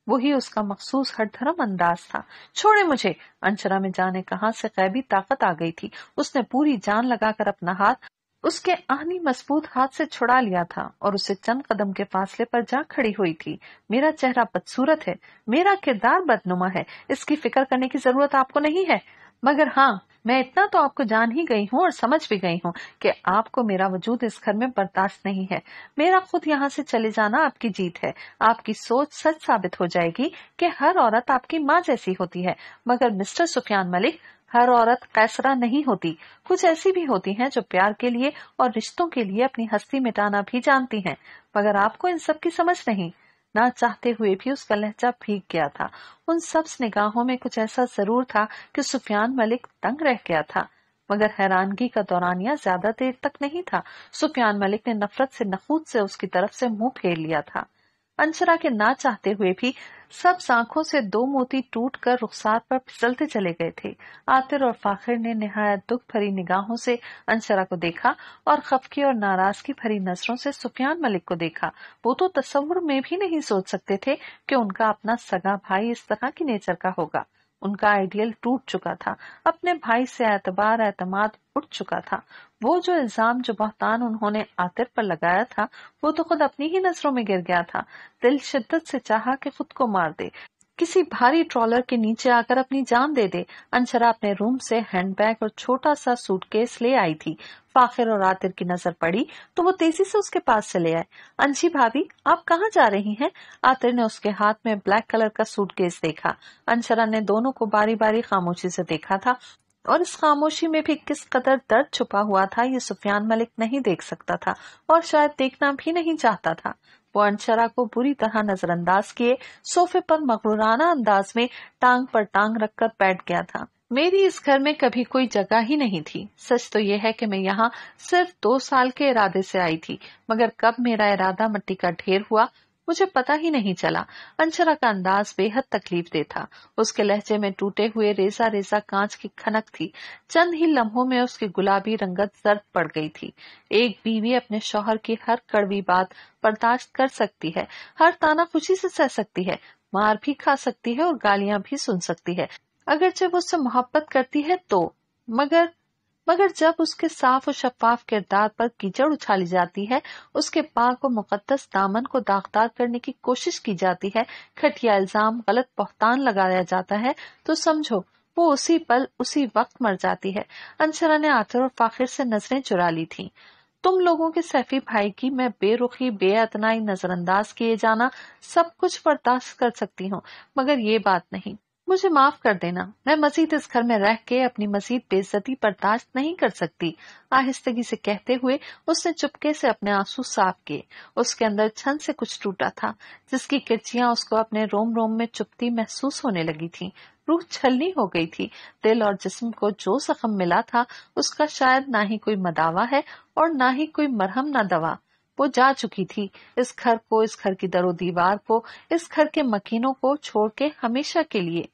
वही उसका मखसूस हर धर्म अंदाज था छोड़े मुझे अंशरा में जाने कहा से कैबी ताकत आ गई थी उसने पूरी जान लगाकर अपना हाथ उसके आनी मजबूत हाथ से छुड़ा लिया था और उसे चंद कदम के फासले पर जा खड़ी हुई थी मेरा चेहरा बदसूरत है मेरा किरदार बदनुमा है इसकी फिक्र करने की जरूरत आपको नहीं है मगर हाँ मैं इतना तो आपको जान ही गई हूँ और समझ भी गई हूँ कि आपको मेरा वजूद इस घर में बर्दाश्त नहीं है मेरा खुद यहाँ से चले जाना आपकी जीत है आपकी सोच सच साबित हो जाएगी कि हर औरत आपकी माँ जैसी होती है मगर मिस्टर सुफियान मलिक हर औरत कैसरा नहीं होती कुछ ऐसी भी होती हैं जो प्यार के लिए और रिश्तों के लिए अपनी हस्ती मिटाना भी जानती हैं मगर आपको इन सब की समझ नहीं ना चाहते हुए भी उसका लहजा भीग गया था उन सब निगाहों में कुछ ऐसा जरूर था कि सुफियान मलिक तंग रह गया था मगर हैरानगी का दौरानिया ज्यादा देर तक नहीं था सुफियान मलिक ने नफरत से नखूद से उसकी तरफ से मुंह फेर लिया था अंसरा के ना चाहते हुए भी सब सांखों से दो मोती टूट कर रुखसार पर फिसलते चले गए थे आतिर और फाखिर ने निहायत दुख भरी निगाहों से अंसरा को देखा और खफकी और नाराजगी भरी नजरों से सुफियान मलिक को देखा वो तो तस्वुर में भी नहीं सोच सकते थे कि उनका अपना सगा भाई इस तरह की नेचर का होगा उनका आइडियल टूट चुका था अपने भाई से एतबार एतमाद उठ चुका था वो जो इल्जाम जो बहतान उन्होंने आतिर पर लगाया था वो तो खुद अपनी ही नजरों में गिर गया था दिल शिद्दत से चाहा कि खुद को मार दे किसी भारी ट्रॉलर के नीचे आकर अपनी जान दे दे अंशरा अपने रूम से हैंडबैग और छोटा सा सूटकेस ले आई थी फाखिर और आतिर की नजर पड़ी तो वो तेजी से उसके पास चले आए अंशी भाभी आप कहाँ जा रही हैं? आतिर ने उसके हाथ में ब्लैक कलर का सूटकेस देखा अंशरा ने दोनों को बारी बारी खामोशी से देखा था और इस खामोशी में भी किस कदर दर्द छुपा हुआ था ये सुफियान मलिक नहीं देख सकता था और शायद देखना भी नहीं चाहता था वो अनशरा को बुरी तरह नजरअंदाज किए सोफे पर मकरूराना अंदाज में टांग पर टांग रखकर बैठ गया था मेरी इस घर में कभी कोई जगह ही नहीं थी सच तो यह है कि मैं यहाँ सिर्फ दो साल के इरादे से आई थी मगर कब मेरा इरादा मट्टी का ढेर हुआ मुझे पता ही नहीं चला अंशरा का अंदाज बेहद तकलीफ दे था उसके लहजे में टूटे हुए रेसा रेसा कांच की खनक थी चंद ही लम्हों में उसकी गुलाबी रंगत जर्द पड़ गई थी एक बीवी अपने शोहर की हर कड़वी बात बर्दाश्त कर सकती है हर ताना खुशी से सह सकती है मार भी खा सकती है और गालियां भी सुन सकती है अगरचे वो उससे मोहब्बत करती है तो मगर मगर जब उसके साफ और शफाफ किरदार पर कीचड़ उछाली जाती है उसके पाक और मुकदस दामन को दागदार करने की कोशिश की जाती है खटिया इल्जाम गलत पहतान लगाया जाता है तो समझो वो उसी पल उसी वक्त मर जाती है अंशरा ने आतर और फाखिर से नजरें चुरा ली थी तुम लोगों के सैफी भाई की मैं बेरुखी बेअतनाई नजरअंदाज किए जाना सब कुछ बर्दाश्त कर सकती हूँ मगर ये बात नहीं मुझे माफ कर देना मैं मजीद इस घर में रह के अपनी मजीद बेजती बर्दाश्त नहीं कर सकती आहिस्तगी से कहते हुए उसने चुपके से अपने आंसू साफ किए उसके अंदर छन से कुछ टूटा था जिसकी किरचियां उसको अपने रोम रोम में चुपती महसूस होने लगी थी रूह छलनी हो गई थी दिल और जिस्म को जो जख्म मिला था उसका शायद ना ही कोई मदावा है और ना ही कोई मरहम ना दवा वो जा चुकी थी इस घर को इस घर की दरो दीवार को इस घर के मकीनों को छोड़ के हमेशा के लिए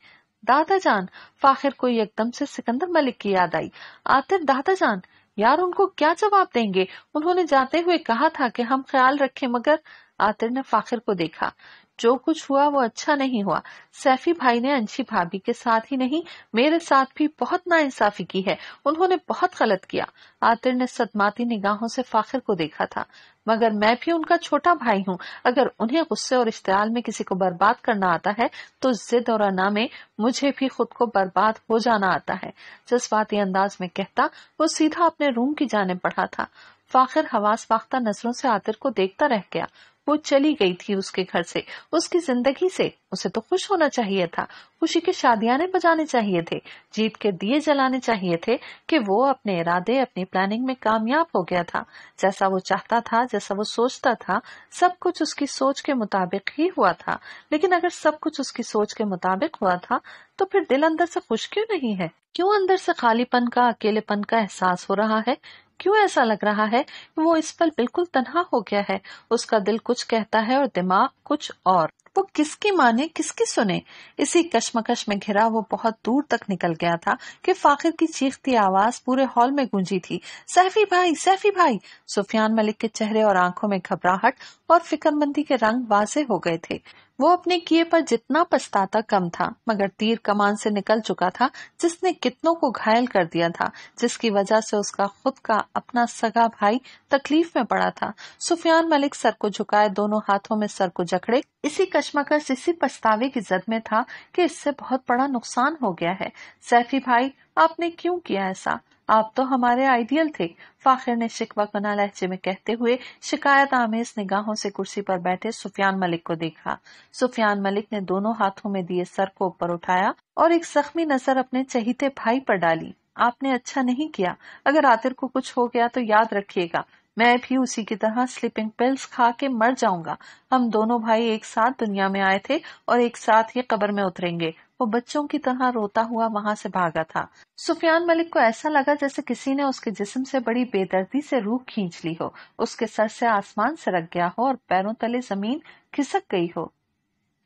दादा जान फाखिर को एकदम से सिकंदर मलिक की याद आई आतिर दादा जान यार उनको क्या जवाब देंगे उन्होंने जाते हुए कहा था कि हम ख्याल रखें मगर आतिर ने फाखिर को देखा जो कुछ हुआ वो अच्छा नहीं हुआ सैफी भाई ने अंशी भाभी के साथ ही नहीं मेरे साथ भी बहुत नाइंसाफी की है उन्होंने बहुत गलत किया आतिर ने सदमाती निगाहों से फाखिर को देखा था मगर मैं भी उनका छोटा भाई हूँ अगर उन्हें गुस्से और इश्तेल में किसी को बर्बाद करना आता है तो जिद और अना में मुझे भी खुद को बर्बाद हो जाना आता है जज्बाती अंदाज में कहता वो सीधा अपने रूम की जाने पढ़ा था फाखिर हवास फाख्ता नजरों से आतिर को देखता रह गया वो चली गई थी उसके घर से उसकी जिंदगी से उसे तो खुश होना चाहिए था खुशी के शादियाने बजाने चाहिए थे जीत के दिए जलाने चाहिए थे कि वो अपने इरादे अपनी प्लानिंग में कामयाब हो गया था जैसा वो चाहता था जैसा वो सोचता था सब कुछ उसकी सोच के मुताबिक ही हुआ था लेकिन अगर सब कुछ उसकी सोच के मुताबिक हुआ था तो फिर दिल अंदर से खुश क्यों नहीं है क्यों अंदर से खालीपन का अकेलेपन का एहसास हो रहा है क्यों ऐसा लग रहा है कि वो इस पल बिल्कुल तनहा हो गया है उसका दिल कुछ कहता है और दिमाग कुछ और वो किसकी माने किसकी सुने इसी कश्मकश में घिरा वो बहुत दूर तक निकल गया था कि फाखिर की चीखती आवाज पूरे हॉल में गूंजी थी सैफी भाई सैफी भाई सुफियान मलिक के चेहरे और आंखों में घबराहट और फिक्रमंदी के रंग वाजे हो गए थे वो अपने किए पर जितना पछताता कम था मगर तीर कमान से निकल चुका था जिसने कितनों को घायल कर दिया था जिसकी वजह से उसका खुद का अपना सगा भाई तकलीफ में पड़ा था सुफियान मलिक सर को झुकाए दोनों हाथों में सर को जकड़े इसी कश्मकश इसी पछतावे की जद में था कि इससे बहुत बड़ा नुकसान हो गया है सैफी भाई आपने क्यों किया ऐसा आप तो हमारे आइडियल थे फाखिर ने शिकवा कना लहजे में कहते हुए शिकायत आमेज निगाहों से कुर्सी पर बैठे सुफियान मलिक को देखा सुफियान मलिक ने दोनों हाथों में दिए सर को ऊपर उठाया और एक जख्मी नजर अपने चहीते भाई पर डाली आपने अच्छा नहीं किया अगर आतिर को कुछ हो गया तो याद रखियेगा मैं भी उसी की तरह स्लीपिंग पिल्स खा के मर जाऊंगा हम दोनों भाई एक साथ दुनिया में आए थे और एक साथ ही कब्र में उतरेंगे वो बच्चों की तरह रोता हुआ वहां से भागा था सुफियान मलिक को ऐसा लगा जैसे किसी ने उसके जिस्म से बड़ी बेदर्दी से रूह खींच ली हो उसके सर से आसमान सरक गया हो और पैरों तले जमीन खिसक गई हो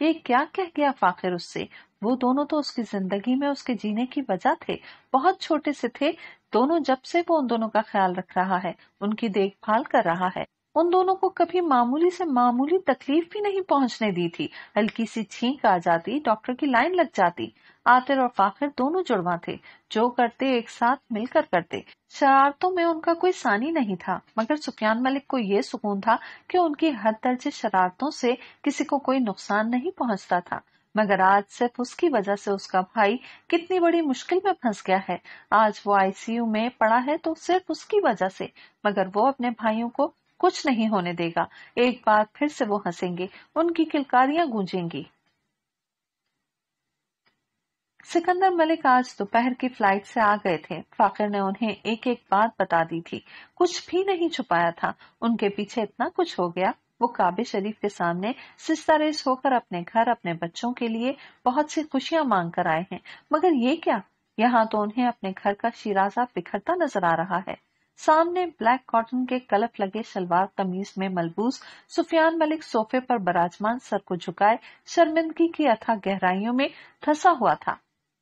ये क्या कह गया फाखिर उससे वो दोनों तो उसकी जिंदगी में उसके जीने की वजह थे बहुत छोटे से थे दोनों जब से वो उन दोनों का ख्याल रख रहा है उनकी देखभाल कर रहा है उन दोनों को कभी मामूली से मामूली तकलीफ भी नहीं पहुंचने दी थी हल्की सी छींक आ जाती डॉक्टर की लाइन लग जाती आतिर और फाखिर दोनों जुड़वा थे जो करते एक साथ मिलकर करते शरारतों में उनका कोई सानी नहीं था मगर सुफियान मलिक को ये सुकून था कि उनकी हद दर्ज शरारतों से किसी को कोई नुकसान नहीं पहुंचता था मगर आज सिर्फ उसकी वजह से उसका भाई कितनी बड़ी मुश्किल में फंस गया है आज वो आईसीयू में पड़ा है तो सिर्फ उसकी वजह से मगर वो अपने भाइयों को कुछ नहीं होने देगा एक बार फिर से वो हंसेंगे उनकी किलकारियां गूंजेंगी सिकंदर मलिक आज दोपहर की फ्लाइट से आ गए थे फाकिर ने उन्हें एक एक बात बता दी थी कुछ भी नहीं छुपाया था उनके पीछे इतना कुछ हो गया वो काबे शरीफ के सामने सिस्तारेज होकर अपने घर अपने बच्चों के लिए बहुत सी खुशियां मांग कर आए हैं मगर ये क्या यहाँ तो उन्हें अपने घर का शिराजा बिखरता नजर आ रहा है सामने ब्लैक कॉटन के कलफ लगे सलवार कमीज में मलबूस सुफियान मलिक सोफे पर बराजमान सर को झुकाए शर्मिंदगी की अथा गहराइयों में धसा हुआ था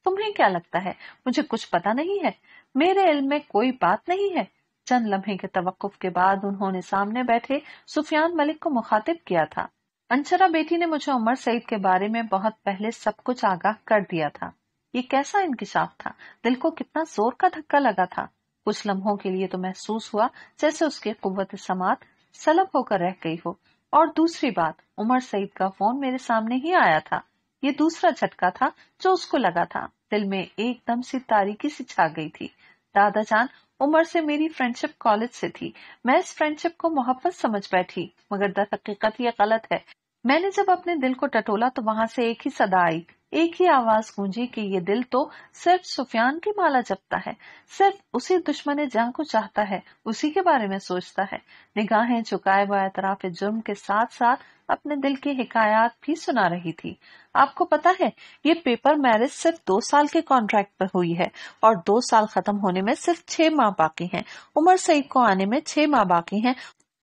तुम्हें क्या लगता है मुझे कुछ पता नहीं है मेरे इल्म में कोई बात नहीं है चंद लम्हे के तवक्कुफ के बाद उन्होंने सामने बैठे सुफियान मलिक को मुखातिब किया था अंशरा बेटी ने मुझे उमर सईद के बारे में बहुत पहले सब कुछ आगाह कर दिया था ये कैसा इंकशाफ था दिल को कितना जोर का धक्का लगा था कुछ लम्हों के लिए तो महसूस हुआ जैसे उसकी कुत समात सलब होकर रह गई हो और दूसरी बात उमर सईद का फोन मेरे सामने ही आया था ये दूसरा झटका था जो उसको लगा था दिल में एकदम सी तारीखी सी छा गई थी दादा जान उमर से मेरी फ्रेंडशिप कॉलेज से थी मैं इस फ्रेंडशिप को मोहब्बत समझ बैठी मगर दर हकीकत ये गलत है मैंने जब अपने दिल को टटोला तो वहां से एक ही सदा आई एक ही आवाज गूंजी कि ये दिल तो सिर्फ सुफियान की माला जपता है सिर्फ उसी दुश्मन जहाँ को चाहता है उसी के बारे में सोचता है निगाहें चुकाए हुआ एतराफ जुर्म के साथ साथ अपने दिल की हिकायत भी सुना रही थी आपको पता है ये पेपर मैरिज सिर्फ दो साल के कॉन्ट्रैक्ट पर हुई है और दो साल खत्म होने में सिर्फ छह माह बाकी हैं। उमर सईद को आने में छह माह बाकी हैं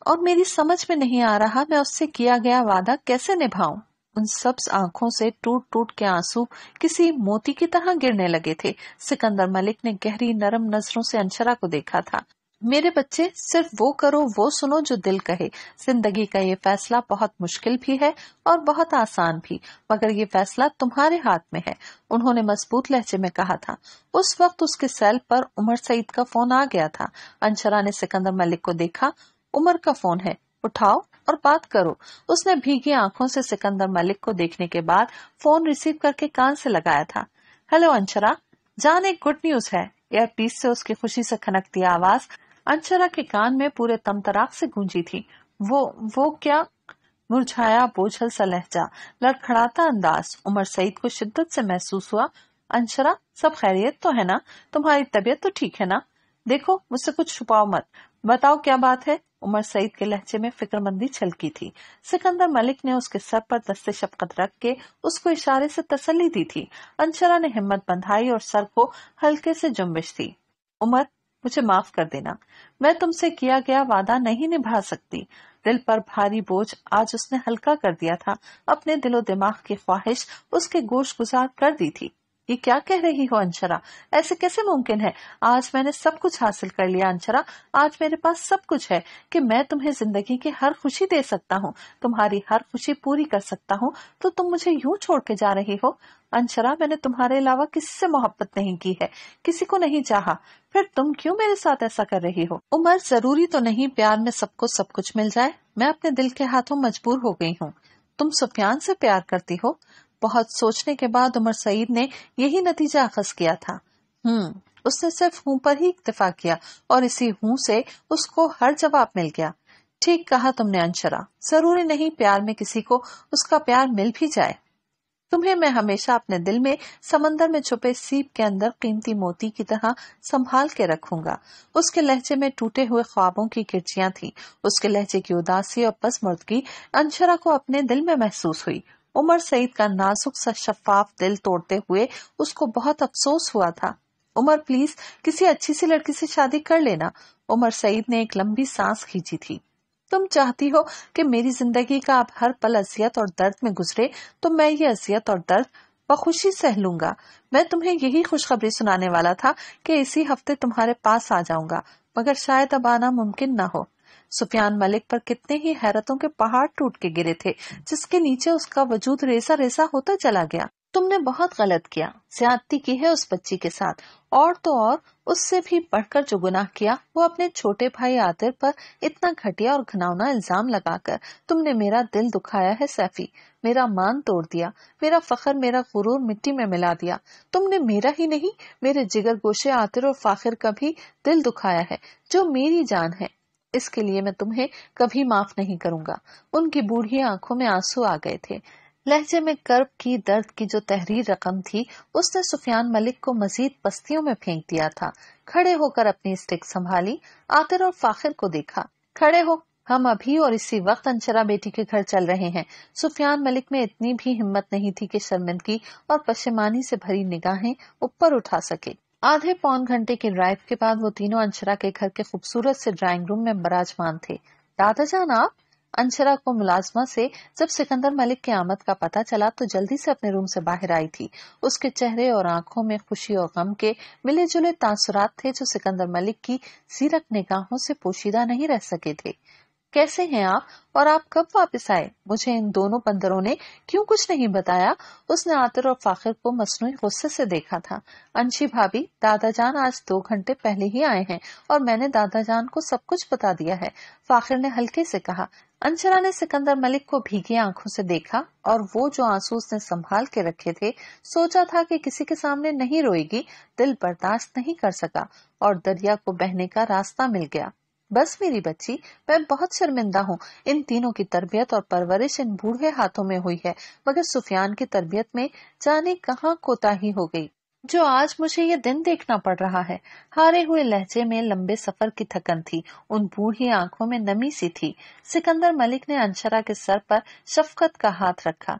और मेरी समझ में नहीं आ रहा मैं उससे किया गया वादा कैसे निभाऊं उन सब आंखों से टूट टूट के आंसू किसी मोती की तरह गिरने लगे थे सिकंदर मलिक ने गहरी नरम नजरों से अंशरा को देखा था मेरे बच्चे सिर्फ वो करो वो सुनो जो दिल कहे जिंदगी का ये फैसला बहुत मुश्किल भी है और बहुत आसान भी मगर ये फैसला तुम्हारे हाथ में है उन्होंने मजबूत लहजे में कहा था उस वक्त उसके सेल पर उमर सईद का फोन आ गया था अंशरा ने सिकंदर मलिक को देखा उमर का फोन है उठाओ और बात करो उसने भीगी आंखों से सिकंदर मलिक को देखने के बाद फोन रिसीव करके कान से लगाया था हेलो अंशरा जान एक गुड न्यूज है एयर पीस से उसकी खुशी से खनकती आवाज अंशरा के कान में पूरे तमतराक से गूंजी थी वो वो क्या मुरझाया बोझल सा लहजा लड़खड़ाता अंदाज उमर सईद को शिद्दत से महसूस हुआ अंशरा सब खैरियत तो है ना तुम्हारी तबीयत तो ठीक है ना देखो मुझसे कुछ छुपाओ मत बताओ क्या बात है उमर सईद के लहजे में फिक्रमंदी छलकी थी सिकंदर मलिक ने उसके सर पर दस्ते शबकत रख के उसको इशारे से तसल्ली दी थी अंशरा ने हिम्मत बंधाई और सर को हल्के से जुम्बिश थी उमर मुझे माफ कर देना मैं तुमसे किया गया वादा नहीं निभा सकती दिल पर भारी बोझ आज उसने हल्का कर दिया था अपने दिलो दिमाग की ख्वाहिश उसके गोश गुजार कर दी थी ये क्या कह रही हो अंशरा ऐसे कैसे मुमकिन है आज मैंने सब कुछ हासिल कर लिया अंशरा आज मेरे पास सब कुछ है कि मैं तुम्हें जिंदगी की हर खुशी दे सकता हूँ तुम्हारी हर खुशी पूरी कर सकता हूँ तो तुम मुझे यूँ छोड़ के जा रही हो अंशरा मैंने तुम्हारे अलावा किसी से मोहब्बत नहीं की है किसी को नहीं चाह फिर तुम क्यूँ मेरे साथ ऐसा कर रही हो उमर जरूरी तो नहीं प्यार में सबको सब कुछ मिल जाए मैं अपने दिल के हाथों मजबूर हो गयी हूँ तुम सुफियान से प्यार करती हो बहुत सोचने के बाद उमर सईद ने यही नतीजा अखज किया था हम्म उसने सिर्फ हूं पर ही इतफा किया और इसी हूं से उसको हर जवाब मिल गया ठीक कहा तुमने अंशरा जरूरी नहीं प्यार में किसी को उसका प्यार मिल भी जाए तुम्हें मैं हमेशा अपने दिल में समंदर में छुपे सीप के अंदर कीमती मोती की तरह संभाल के रखूंगा उसके लहजे में टूटे हुए ख्वाबों की गिरजियां थी उसके लहजे की उदासी और पसमर्दगी अंशरा को अपने दिल में महसूस हुई उमर सईद का नाजुक सा शफाफ दिल तोड़ते हुए उसको बहुत अफसोस हुआ था उमर प्लीज किसी अच्छी सी लड़की से शादी कर लेना उमर सईद ने एक लंबी सांस खींची थी तुम चाहती हो कि मेरी जिंदगी का अब हर पल असियत और दर्द में गुजरे तो मैं ये असियत और दर्द बखुशी सह लूंगा मैं तुम्हें यही खुशखबरी सुनाने वाला था कि इसी हफ्ते तुम्हारे पास आ जाऊंगा मगर शायद अब आना मुमकिन न हो सुफियान मलिक पर कितने ही हैरतों के पहाड़ टूट के गिरे थे जिसके नीचे उसका वजूद रेसा रेसा होता चला गया तुमने बहुत गलत किया ज्यादती की है उस बच्ची के साथ और तो और उससे भी बढ़कर जो गुनाह किया वो अपने छोटे भाई आदिर पर इतना घटिया और घनावना इल्जाम लगाकर तुमने मेरा दिल दुखाया है सैफी मेरा मान तोड़ दिया मेरा फखर मेरा गुरूर मिट्टी में मिला दिया तुमने मेरा ही नहीं मेरे जिगर गोशे आतिर और फाखिर का भी दिल दुखाया है जो मेरी जान है इसके लिए मैं तुम्हें कभी माफ नहीं करूंगा उनकी बूढ़ी आंखों में आंसू आ गए थे लहजे में कर्ब की दर्द की जो तहरीर रकम थी उसने सुफियान मलिक को मजीद पस्तियों में फेंक दिया था खड़े होकर अपनी स्टिक संभाली आतिर और फाखिर को देखा खड़े हो हम अभी और इसी वक्त अंशरा बेटी के घर चल रहे हैं सुफियान मलिक में इतनी भी हिम्मत नहीं थी कि शर्मिंदगी और पशेमानी से भरी निगाहें ऊपर उठा सके आधे पौन घंटे की ड्राइव के बाद वो तीनों अंशरा के घर के खूबसूरत से ड्राइंग रूम में बराजमान थे दादाजान आप अंशरा को मुलाजमा से जब सिकंदर मलिक की आमद का पता चला तो जल्दी से अपने रूम से बाहर आई थी उसके चेहरे और आंखों में खुशी और गम के मिले जुले तासुरात थे जो सिकंदर मलिक की सीरक निगाहों से पोशीदा नहीं रह सके थे कैसे हैं आप और आप कब वापस आए मुझे इन दोनों बंदरों ने क्यों कुछ नहीं बताया उसने आतर और फाखिर को मसनू गुस्से से देखा था अंशी भाभी दादाजान आज दो घंटे पहले ही आए हैं और मैंने दादाजान को सब कुछ बता दिया है फाखिर ने हल्के से कहा अंशरा ने सिकंदर मलिक को भीगी आंखों से देखा और वो जो आंसू उसने संभाल के रखे थे सोचा था कि किसी के सामने नहीं रोएगी दिल बर्दाश्त नहीं कर सका और दरिया को बहने का रास्ता मिल गया बस मेरी बच्ची मैं बहुत शर्मिंदा हूँ इन तीनों की तरबियत और परवरिश इन बूढ़े हाथों में हुई है मगर सुफियान की तरबियत में जाने कहाँ कोताही हो गई जो आज मुझे ये दिन देखना पड़ रहा है हारे हुए लहजे में लंबे सफर की थकन थी उन बूढ़ी आंखों में नमी सी थी सिकंदर मलिक ने अंशरा के सर पर शफकत का हाथ रखा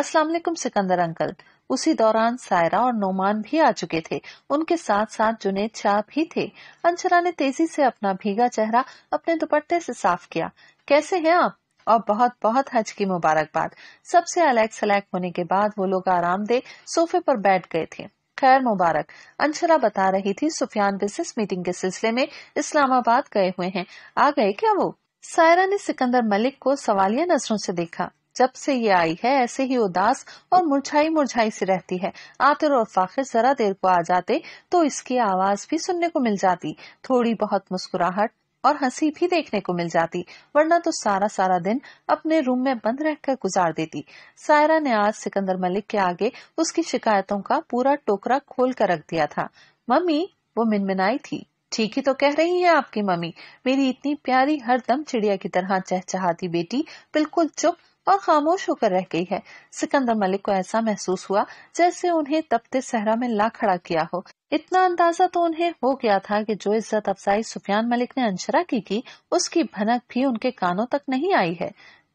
असलामेकुम सिकंदर अंकल उसी दौरान सायरा और नोमान भी आ चुके थे उनके साथ साथ जुनेद शाह भी थे अंशरा ने तेजी से अपना भीगा चेहरा अपने दुपट्टे से साफ किया कैसे हैं आप और बहुत बहुत हज की मुबारकबाद सबसे अलग सलैक होने के बाद वो लोग आरामदेह सोफे पर बैठ गए थे खैर मुबारक अंशरा बता रही थी सुफियान बिजनेस मीटिंग के सिलसिले में इस्लामाबाद गए हुए हैं आ गए क्या वो सायरा ने सिकंदर मलिक को सवालिया नजरों से देखा जब से ये आई है ऐसे ही उदास और मुरझाई मुरझाई सी रहती है आतर और फाखिर जरा देर को आ जाते तो इसकी आवाज भी सुनने को मिल जाती थोड़ी बहुत मुस्कुराहट और हंसी भी देखने को मिल जाती वरना तो सारा सारा दिन अपने रूम में बंद रहकर गुजार देती सायरा ने आज सिकंदर मलिक के आगे उसकी शिकायतों का पूरा टोकरा खोल कर रख दिया था मम्मी वो मिनमिनाई थी ठीक ही तो कह रही है आपकी मम्मी मेरी इतनी प्यारी हर दम चिड़िया की तरह चहचहाती बेटी बिल्कुल चुप और खामोश होकर रह गई है सिकंदर मलिक को ऐसा महसूस हुआ जैसे उन्हें तपते सहरा में ला खड़ा किया हो इतना अंदाजा तो उन्हें हो गया था कि जो इज्जत अफजाई सुफियान मलिक ने अंशरा की की उसकी भनक भी उनके कानों तक नहीं आई है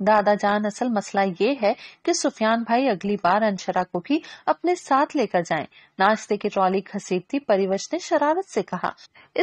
दादा जान असल मसला ये है कि सुफियान भाई अगली बार अंशरा को भी अपने साथ लेकर जाएं। नाश्ते की ट्रॉली खसीटती परिवश ने शरारत से कहा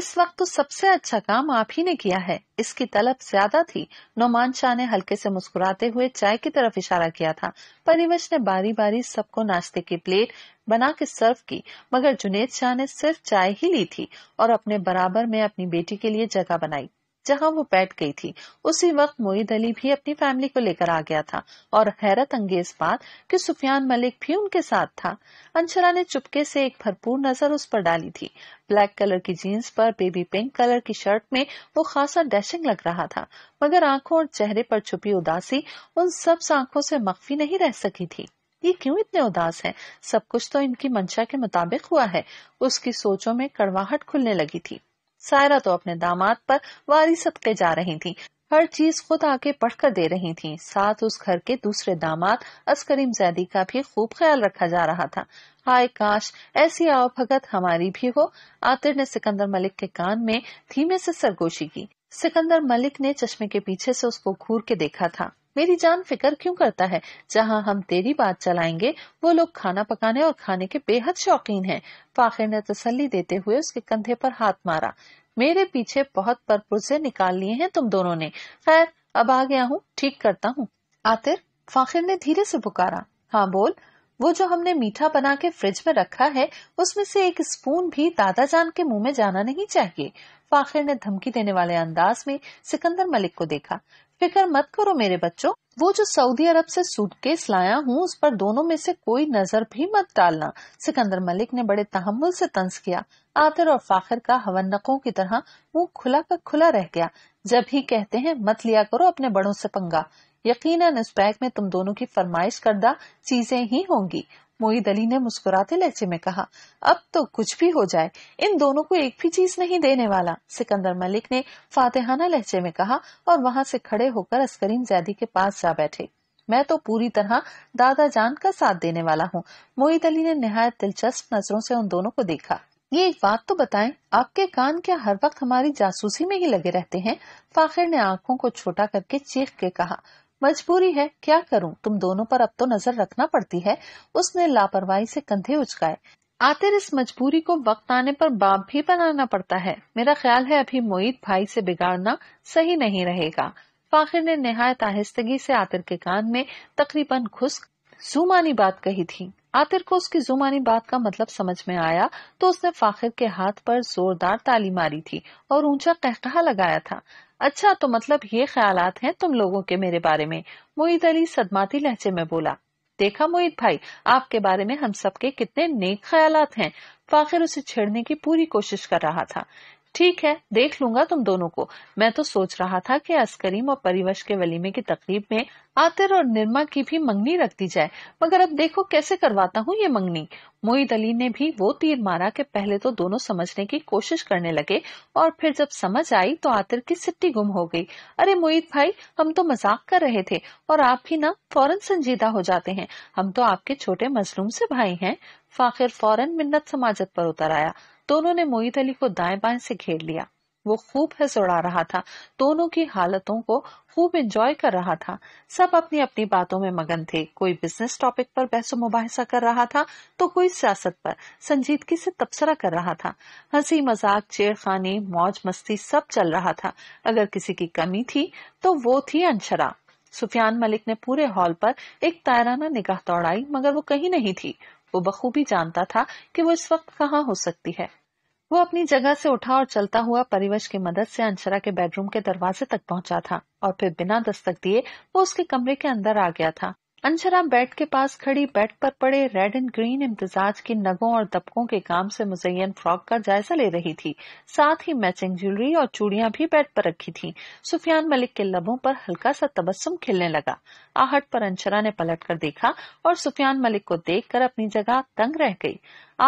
इस वक्त तो सबसे अच्छा काम आप ही ने किया है इसकी तलब ज्यादा थी नोमान शाह ने हल्के से मुस्कुराते हुए चाय की तरफ इशारा किया था परिवश ने बारी बारी सबको नाश्ते की प्लेट बना के सर्व की मगर जुनेद शाह ने सिर्फ चाय ही ली थी और अपने बराबर में अपनी बेटी के लिए जगह बनाई जहां वो बैठ गई थी उसी वक्त मोईद अली भी अपनी फैमिली को लेकर आ गया था और हैरत अंगेज बात कि सुफियान मलिक भी उनके साथ था अंशरा ने चुपके से एक भरपूर नजर उस पर डाली थी ब्लैक कलर की जीन्स पर बेबी पिंक कलर की शर्ट में वो खासा डैशिंग लग रहा था मगर आंखों और चेहरे पर छुपी उदासी उन सब आंखों से मख्फी नहीं रह सकी थी ये क्यों इतने उदास हैं? सब कुछ तो इनकी मंशा के मुताबिक हुआ है उसकी सोचों में कड़वाहट खुलने लगी थी सायरा तो अपने दामाद पर वारी सबके जा रही थी हर चीज खुद आके पढ़कर दे रही थी साथ उस घर के दूसरे दामाद अस्करीम जैदी का भी खूब ख्याल रखा जा रहा था हाय काश ऐसी आव भगत हमारी भी हो आतिर ने सिकंदर मलिक के कान में धीमे से सरगोशी की सिकंदर मलिक ने चश्मे के पीछे से उसको घूर के देखा था मेरी जान फिकर क्यों करता है जहाँ हम तेरी बात चलाएंगे वो लोग खाना पकाने और खाने के बेहद शौकीन हैं। फाखिर ने तसल्ली देते हुए उसके कंधे पर हाथ मारा मेरे पीछे बहुत परपुरजे निकाल लिए हैं तुम दोनों ने खैर अब आ गया हूँ ठीक करता हूँ आतिर फाखिर ने धीरे से पुकारा हाँ बोल वो जो हमने मीठा बना के फ्रिज में रखा है उसमें से एक स्पून भी दादा जान के मुंह में जाना नहीं चाहिए फाखिर ने धमकी देने वाले अंदाज में सिकंदर मलिक को देखा फिक्र मत करो मेरे बच्चों वो जो सऊदी अरब से सूटकेस लाया हूँ उस पर दोनों में से कोई नजर भी मत डालना सिकंदर मलिक ने बड़े तहमुल से तंज किया आतर और फाखिर का नकों की तरह मुंह खुला का खुला रह गया जब ही कहते हैं मत लिया करो अपने बड़ों से पंगा यकीनन इस बैग में तुम दोनों की फरमाइश करदा चीजें ही होंगी मोईद अली ने मुस्कुराते लहजे में कहा अब तो कुछ भी हो जाए इन दोनों को एक भी चीज नहीं देने वाला सिकंदर मलिक ने फातेहाना लहजे में कहा और वहां से खड़े होकर अस्करीन जैदी के पास जा बैठे मैं तो पूरी तरह दादा जान का साथ देने वाला हूँ मोहित अली ने नहायत दिलचस्प नजरों से उन दोनों को देखा ये एक बात तो बताएं आपके कान क्या हर वक्त हमारी जासूसी में ही लगे रहते हैं फाखिर ने आंखों को छोटा करके चीख के कहा मजबूरी है क्या करूं तुम दोनों पर अब तो नजर रखना पड़ती है उसने लापरवाही से कंधे उचकाए आतिर इस मजबूरी को वक्त आने पर बाप भी बनाना पड़ता है मेरा ख्याल है अभी मोहित भाई से बिगाड़ना सही नहीं रहेगा फाखिर ने नहायत आहिस्तगी से आतिर के कान में तकरीबन घुस जुमानी बात कही थी आतिर को उसकी जुमानी बात का मतलब समझ में आया तो उसने फाखिर के हाथ पर जोरदार ताली मारी थी और ऊंचा कहकहा लगाया था अच्छा तो मतलब ये ख्यालात हैं तुम लोगों के मेरे बारे में मोहित अली सदमाती लहजे में बोला देखा मोहित भाई आपके बारे में हम सबके कितने नेक ख्यालात हैं फाखिर उसे छेड़ने की पूरी कोशिश कर रहा था ठीक है देख लूंगा तुम दोनों को मैं तो सोच रहा था कि अस्करीम और परिवश के वलीमे की तकरीब में आतिर और निर्मा की भी मंगनी रख दी जाए मगर अब देखो कैसे करवाता हूँ ये मंगनी मोईद अली ने भी वो तीर मारा कि पहले तो दोनों समझने की कोशिश करने लगे और फिर जब समझ आई तो आतिर की सिट्टी गुम हो गई अरे मोईद भाई हम तो मजाक कर रहे थे और आप ही ना फौरन संजीदा हो जाते हैं हम तो आपके छोटे मजलूम से भाई हैं फाखिर फौरन मिन्नत समाजत पर उतर आया दोनों ने मोहित अली को दाएं बाएं से घेर लिया वो खूब हंस उड़ा रहा था दोनों की हालतों को खूब एंजॉय कर रहा था सब अपनी अपनी बातों में मगन थे कोई बिजनेस टॉपिक पर बहसो मुबासा कर रहा था तो कोई सियासत पर संजीदगी से तबसरा कर रहा था हंसी मजाक चेड़खानी मौज मस्ती सब चल रहा था अगर किसी की कमी थी तो वो थी अनशरा सुफियान मलिक ने पूरे हॉल पर एक तायराना निगाह दौड़ाई मगर वो कहीं नहीं थी वो बखूबी जानता था कि वो इस वक्त कहाँ हो सकती है वो अपनी जगह से उठा और चलता हुआ परिवश की मदद से अंशरा के बेडरूम के दरवाजे तक पहुंचा था और फिर बिना दस्तक दिए वो उसके कमरे के अंदर आ गया था अंशरा बेड के पास खड़ी बेड पर पड़े रेड एंड ग्रीन इम्तजाज के नगों और दबकों के काम से मुजयन फ्रॉक का जायजा ले रही थी साथ ही मैचिंग ज्वेलरी और चूड़ियां भी बेड पर रखी थी सुफियान मलिक के लबों पर हल्का सा तबस्सुम खिलने लगा आहट पर अंशरा ने पलट कर देखा और सुफियान मलिक को देख अपनी जगह तंग रह गई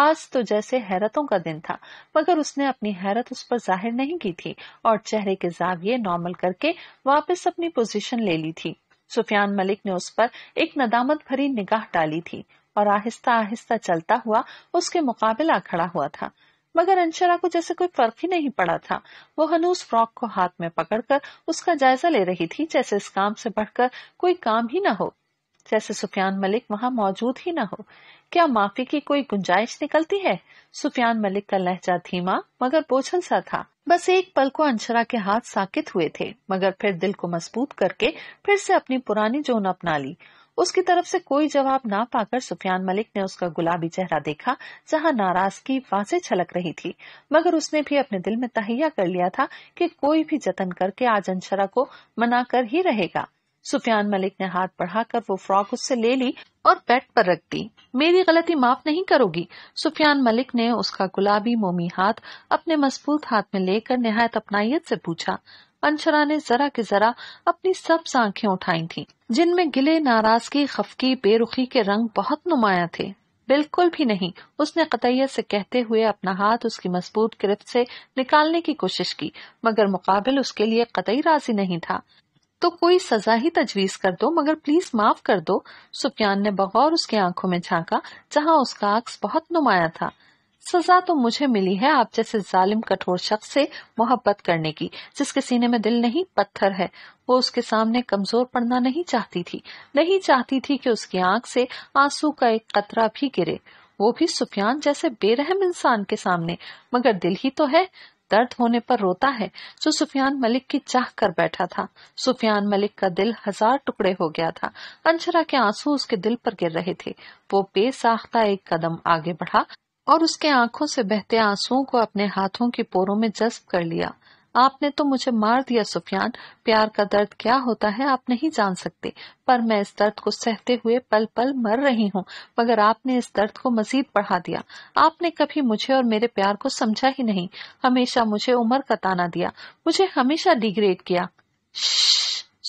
आज तो जैसे हैरतों का दिन था मगर उसने अपनी हैरत उस पर जाहिर नहीं की थी और चेहरे के जाविये नॉर्मल करके वापस अपनी पोजीशन ले ली थी सुफियान मलिक ने उस पर एक नदामत भरी निगाह डाली थी और आहिस्ता आहिस्ता चलता हुआ उसके मुकाबला खड़ा हुआ था मगर अंशरा को जैसे कोई फर्क ही नहीं पड़ा था वो हनूस फ्रॉक को हाथ में पकड़कर उसका जायजा ले रही थी जैसे इस काम से बढ़कर कोई काम ही न हो जैसे सुफियान मलिक वहाँ मौजूद ही न हो क्या माफी की कोई गुंजाइश निकलती है सुफियान मलिक का लहजा धीमा मगर बोझल सा था बस एक पल को अंशरा के हाथ साकित हुए थे मगर फिर दिल को मजबूत करके फिर से अपनी पुरानी जोन अपना ली उसकी तरफ से कोई जवाब ना पाकर सुफियान मलिक ने उसका गुलाबी चेहरा देखा जहां नाराजगी वासे छलक रही थी मगर उसने भी अपने दिल में तहैया कर लिया था कि कोई भी जतन करके आज अंशरा को मना कर ही रहेगा सुफियान मलिक ने हाथ बढ़ाकर वो फ्रॉक उससे ले ली और बेड पर रख दी मेरी गलती माफ नहीं करोगी सुफियान मलिक ने उसका गुलाबी मोमी हाथ अपने मजबूत हाथ में लेकर निहायत अपनाइयत से पूछा अंशरा ने जरा के जरा अपनी सब आंखें उठाई थी जिनमें गिले नाराजगी खफकी बेरुखी के रंग बहुत नुमाया थे बिल्कुल भी नहीं उसने कतैयत से कहते हुए अपना हाथ उसकी मजबूत गिरफ्त से निकालने की कोशिश की मगर मुकाबिल उसके लिए कतई राजी नहीं था तो कोई सजा ही तजवीज कर दो मगर प्लीज माफ कर दो सुफियान ने बगौर उसकी आंखों में झांका जहां उसका अक्स बहुत नुमाया था सजा तो मुझे मिली है आप जैसे जालिम कठोर शख्स से मोहब्बत करने की जिसके सीने में दिल नहीं पत्थर है वो उसके सामने कमजोर पड़ना नहीं चाहती थी नहीं चाहती थी कि उसकी आंख से आंसू का एक कतरा भी गिरे वो भी सुफियान जैसे बेरहम इंसान के सामने मगर दिल ही तो है दर्द होने पर रोता है जो सुफियान मलिक की चाह कर बैठा था सुफियान मलिक का दिल हजार टुकड़े हो गया था अंशरा के आंसू उसके दिल पर गिर रहे थे वो बेसाख्ता एक कदम आगे बढ़ा और उसके आंखों से बहते आंसुओं को अपने हाथों की पोरों में जस्ब कर लिया आपने तो मुझे मार दिया सुफियान प्यार का दर्द क्या होता है आप नहीं जान सकते पर मैं इस दर्द को सहते हुए पल पल मर रही हूँ मगर आपने इस दर्द को मजीद बढ़ा दिया आपने कभी मुझे और मेरे प्यार को समझा ही नहीं हमेशा मुझे उम्र का ताना दिया मुझे हमेशा डिग्रेड किया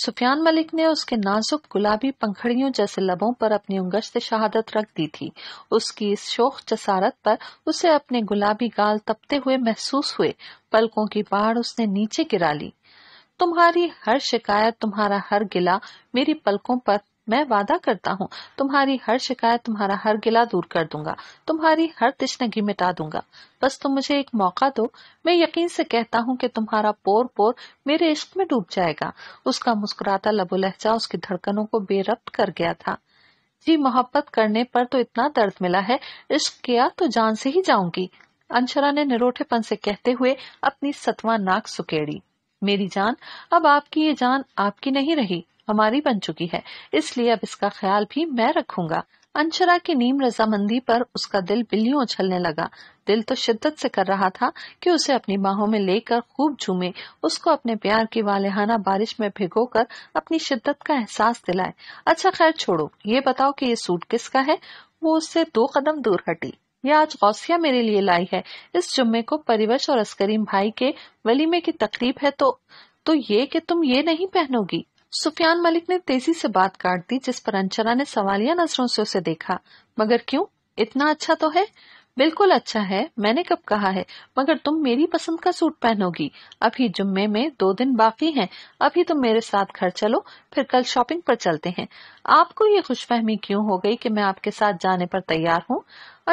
सुफियान मलिक ने उसके नाजुक गुलाबी पंखड़ियों जैसे लबों पर अपनी उंगश्त शहादत रख दी थी उसकी इस शोख जसारत पर उसे अपने गुलाबी गाल तपते हुए महसूस हुए पलकों की बाढ़ उसने नीचे गिरा ली तुम्हारी हर शिकायत तुम्हारा हर गिला मेरी पलकों पर मैं वादा करता हूँ तुम्हारी हर शिकायत तुम्हारा हर गिला दूर कर दूंगा तुम्हारी हर तिश्नगी मिटा दूंगा बस तुम मुझे एक मौका दो मैं यकीन से कहता हूँ कि तुम्हारा पोर पोर मेरे इश्क में डूब जाएगा उसका मुस्कुराता लबो लहजा उसकी धड़कनों को बेरब्त कर गया था जी मोहब्बत करने पर तो इतना दर्द मिला है इश्क किया तो जान से ही जाऊंगी अंशरा ने निरोठेपन से कहते हुए अपनी सतवा नाक सुकेड़ी मेरी जान अब आपकी ये जान आपकी नहीं रही हमारी बन चुकी है इसलिए अब इसका ख्याल भी मैं रखूंगा अंशरा की नीम रजामंदी पर उसका दिल बिल्लियों उछलने लगा दिल तो शिद्दत से कर रहा था कि उसे अपनी बाहों में लेकर खूब झूमे उसको अपने प्यार की वालेहाना बारिश में भिगोकर अपनी शिद्दत का एहसास दिलाए अच्छा खैर छोड़ो ये बताओ कि ये सूट किसका है वो उससे दो कदम दूर हटी यह आज गौसिया मेरे लिए लाई है इस जुम्मे को परिवश और अस्करीम भाई के वलीमे की तकलीफ है तो तो ये की तुम ये नहीं पहनोगी सुफियान मलिक ने तेजी से बात काट दी जिस पर अंचना ने सवालिया नजरों से उसे देखा मगर क्यों इतना अच्छा तो है बिल्कुल अच्छा है मैंने कब कहा है मगर तुम मेरी पसंद का सूट पहनोगी अभी जुम्मे में दो दिन बाकी हैं अभी तुम मेरे साथ घर चलो फिर कल शॉपिंग पर चलते हैं आपको ये खुशफहमी क्यों हो गई कि मैं आपके साथ जाने पर तैयार हूँ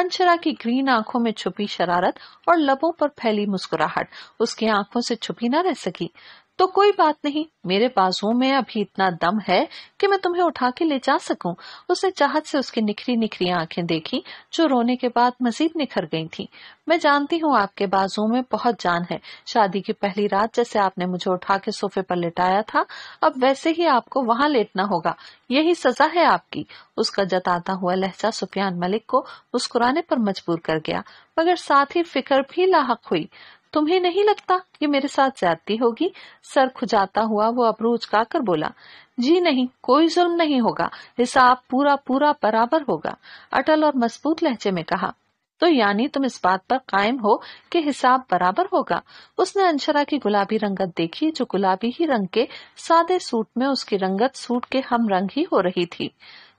अंशरा की ग्रीन आंखों में छुपी शरारत और लबों पर फैली मुस्कुराहट उसकी आंखों से छुपी न रह सकी तो कोई बात नहीं मेरे बाजुओं में अभी इतना दम है कि मैं तुम्हें उठा के ले जा सकूं। उसने चाहत से उसकी निखरी निखरी आंखें देखी जो रोने के बाद मजीद निखर गई थी मैं जानती हूँ आपके बाजुओं में बहुत जान है शादी की पहली रात जैसे आपने मुझे उठा के सोफे पर लेटाया था अब वैसे ही आपको वहाँ लेटना होगा यही सजा है आपकी उसका जताता हुआ लहजा सुफियान मलिक को मुस्कुराने पर मजबूर कर गया मगर साथ ही फिक्र भी लाक हुई तुम्हें नहीं लगता ये मेरे साथ ज्यादती होगी सर खुजाता हुआ वो अबरू काकर बोला जी नहीं कोई जुल्म नहीं होगा हिसाब पूरा पूरा बराबर होगा अटल और मजबूत लहजे में कहा तो यानी तुम इस बात पर कायम हो कि हिसाब बराबर होगा उसने अंशरा की गुलाबी रंगत देखी जो गुलाबी ही रंग के सादे सूट में उसकी रंगत सूट के हम रंग ही हो रही थी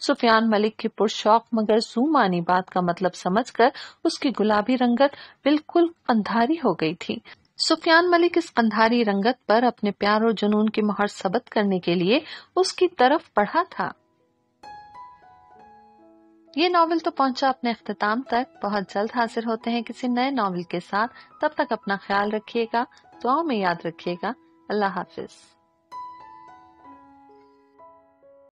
सुफियान मलिक की पुरशौक मगर जू मानी बात का मतलब समझकर उसकी गुलाबी रंगत बिल्कुल अंधारी हो गई थी सुफियान मलिक इस अंधारी रंगत पर अपने प्यार और जुनून की मोहर सबत करने के लिए उसकी तरफ पढ़ा था ये नावल तो पहुंचा अपने अख्ताम तक बहुत जल्द हाजिर होते हैं किसी नए नावल के साथ तब तक अपना ख्याल रखिएगा दुआओं में याद रखिएगा अल्लाह हाफिज़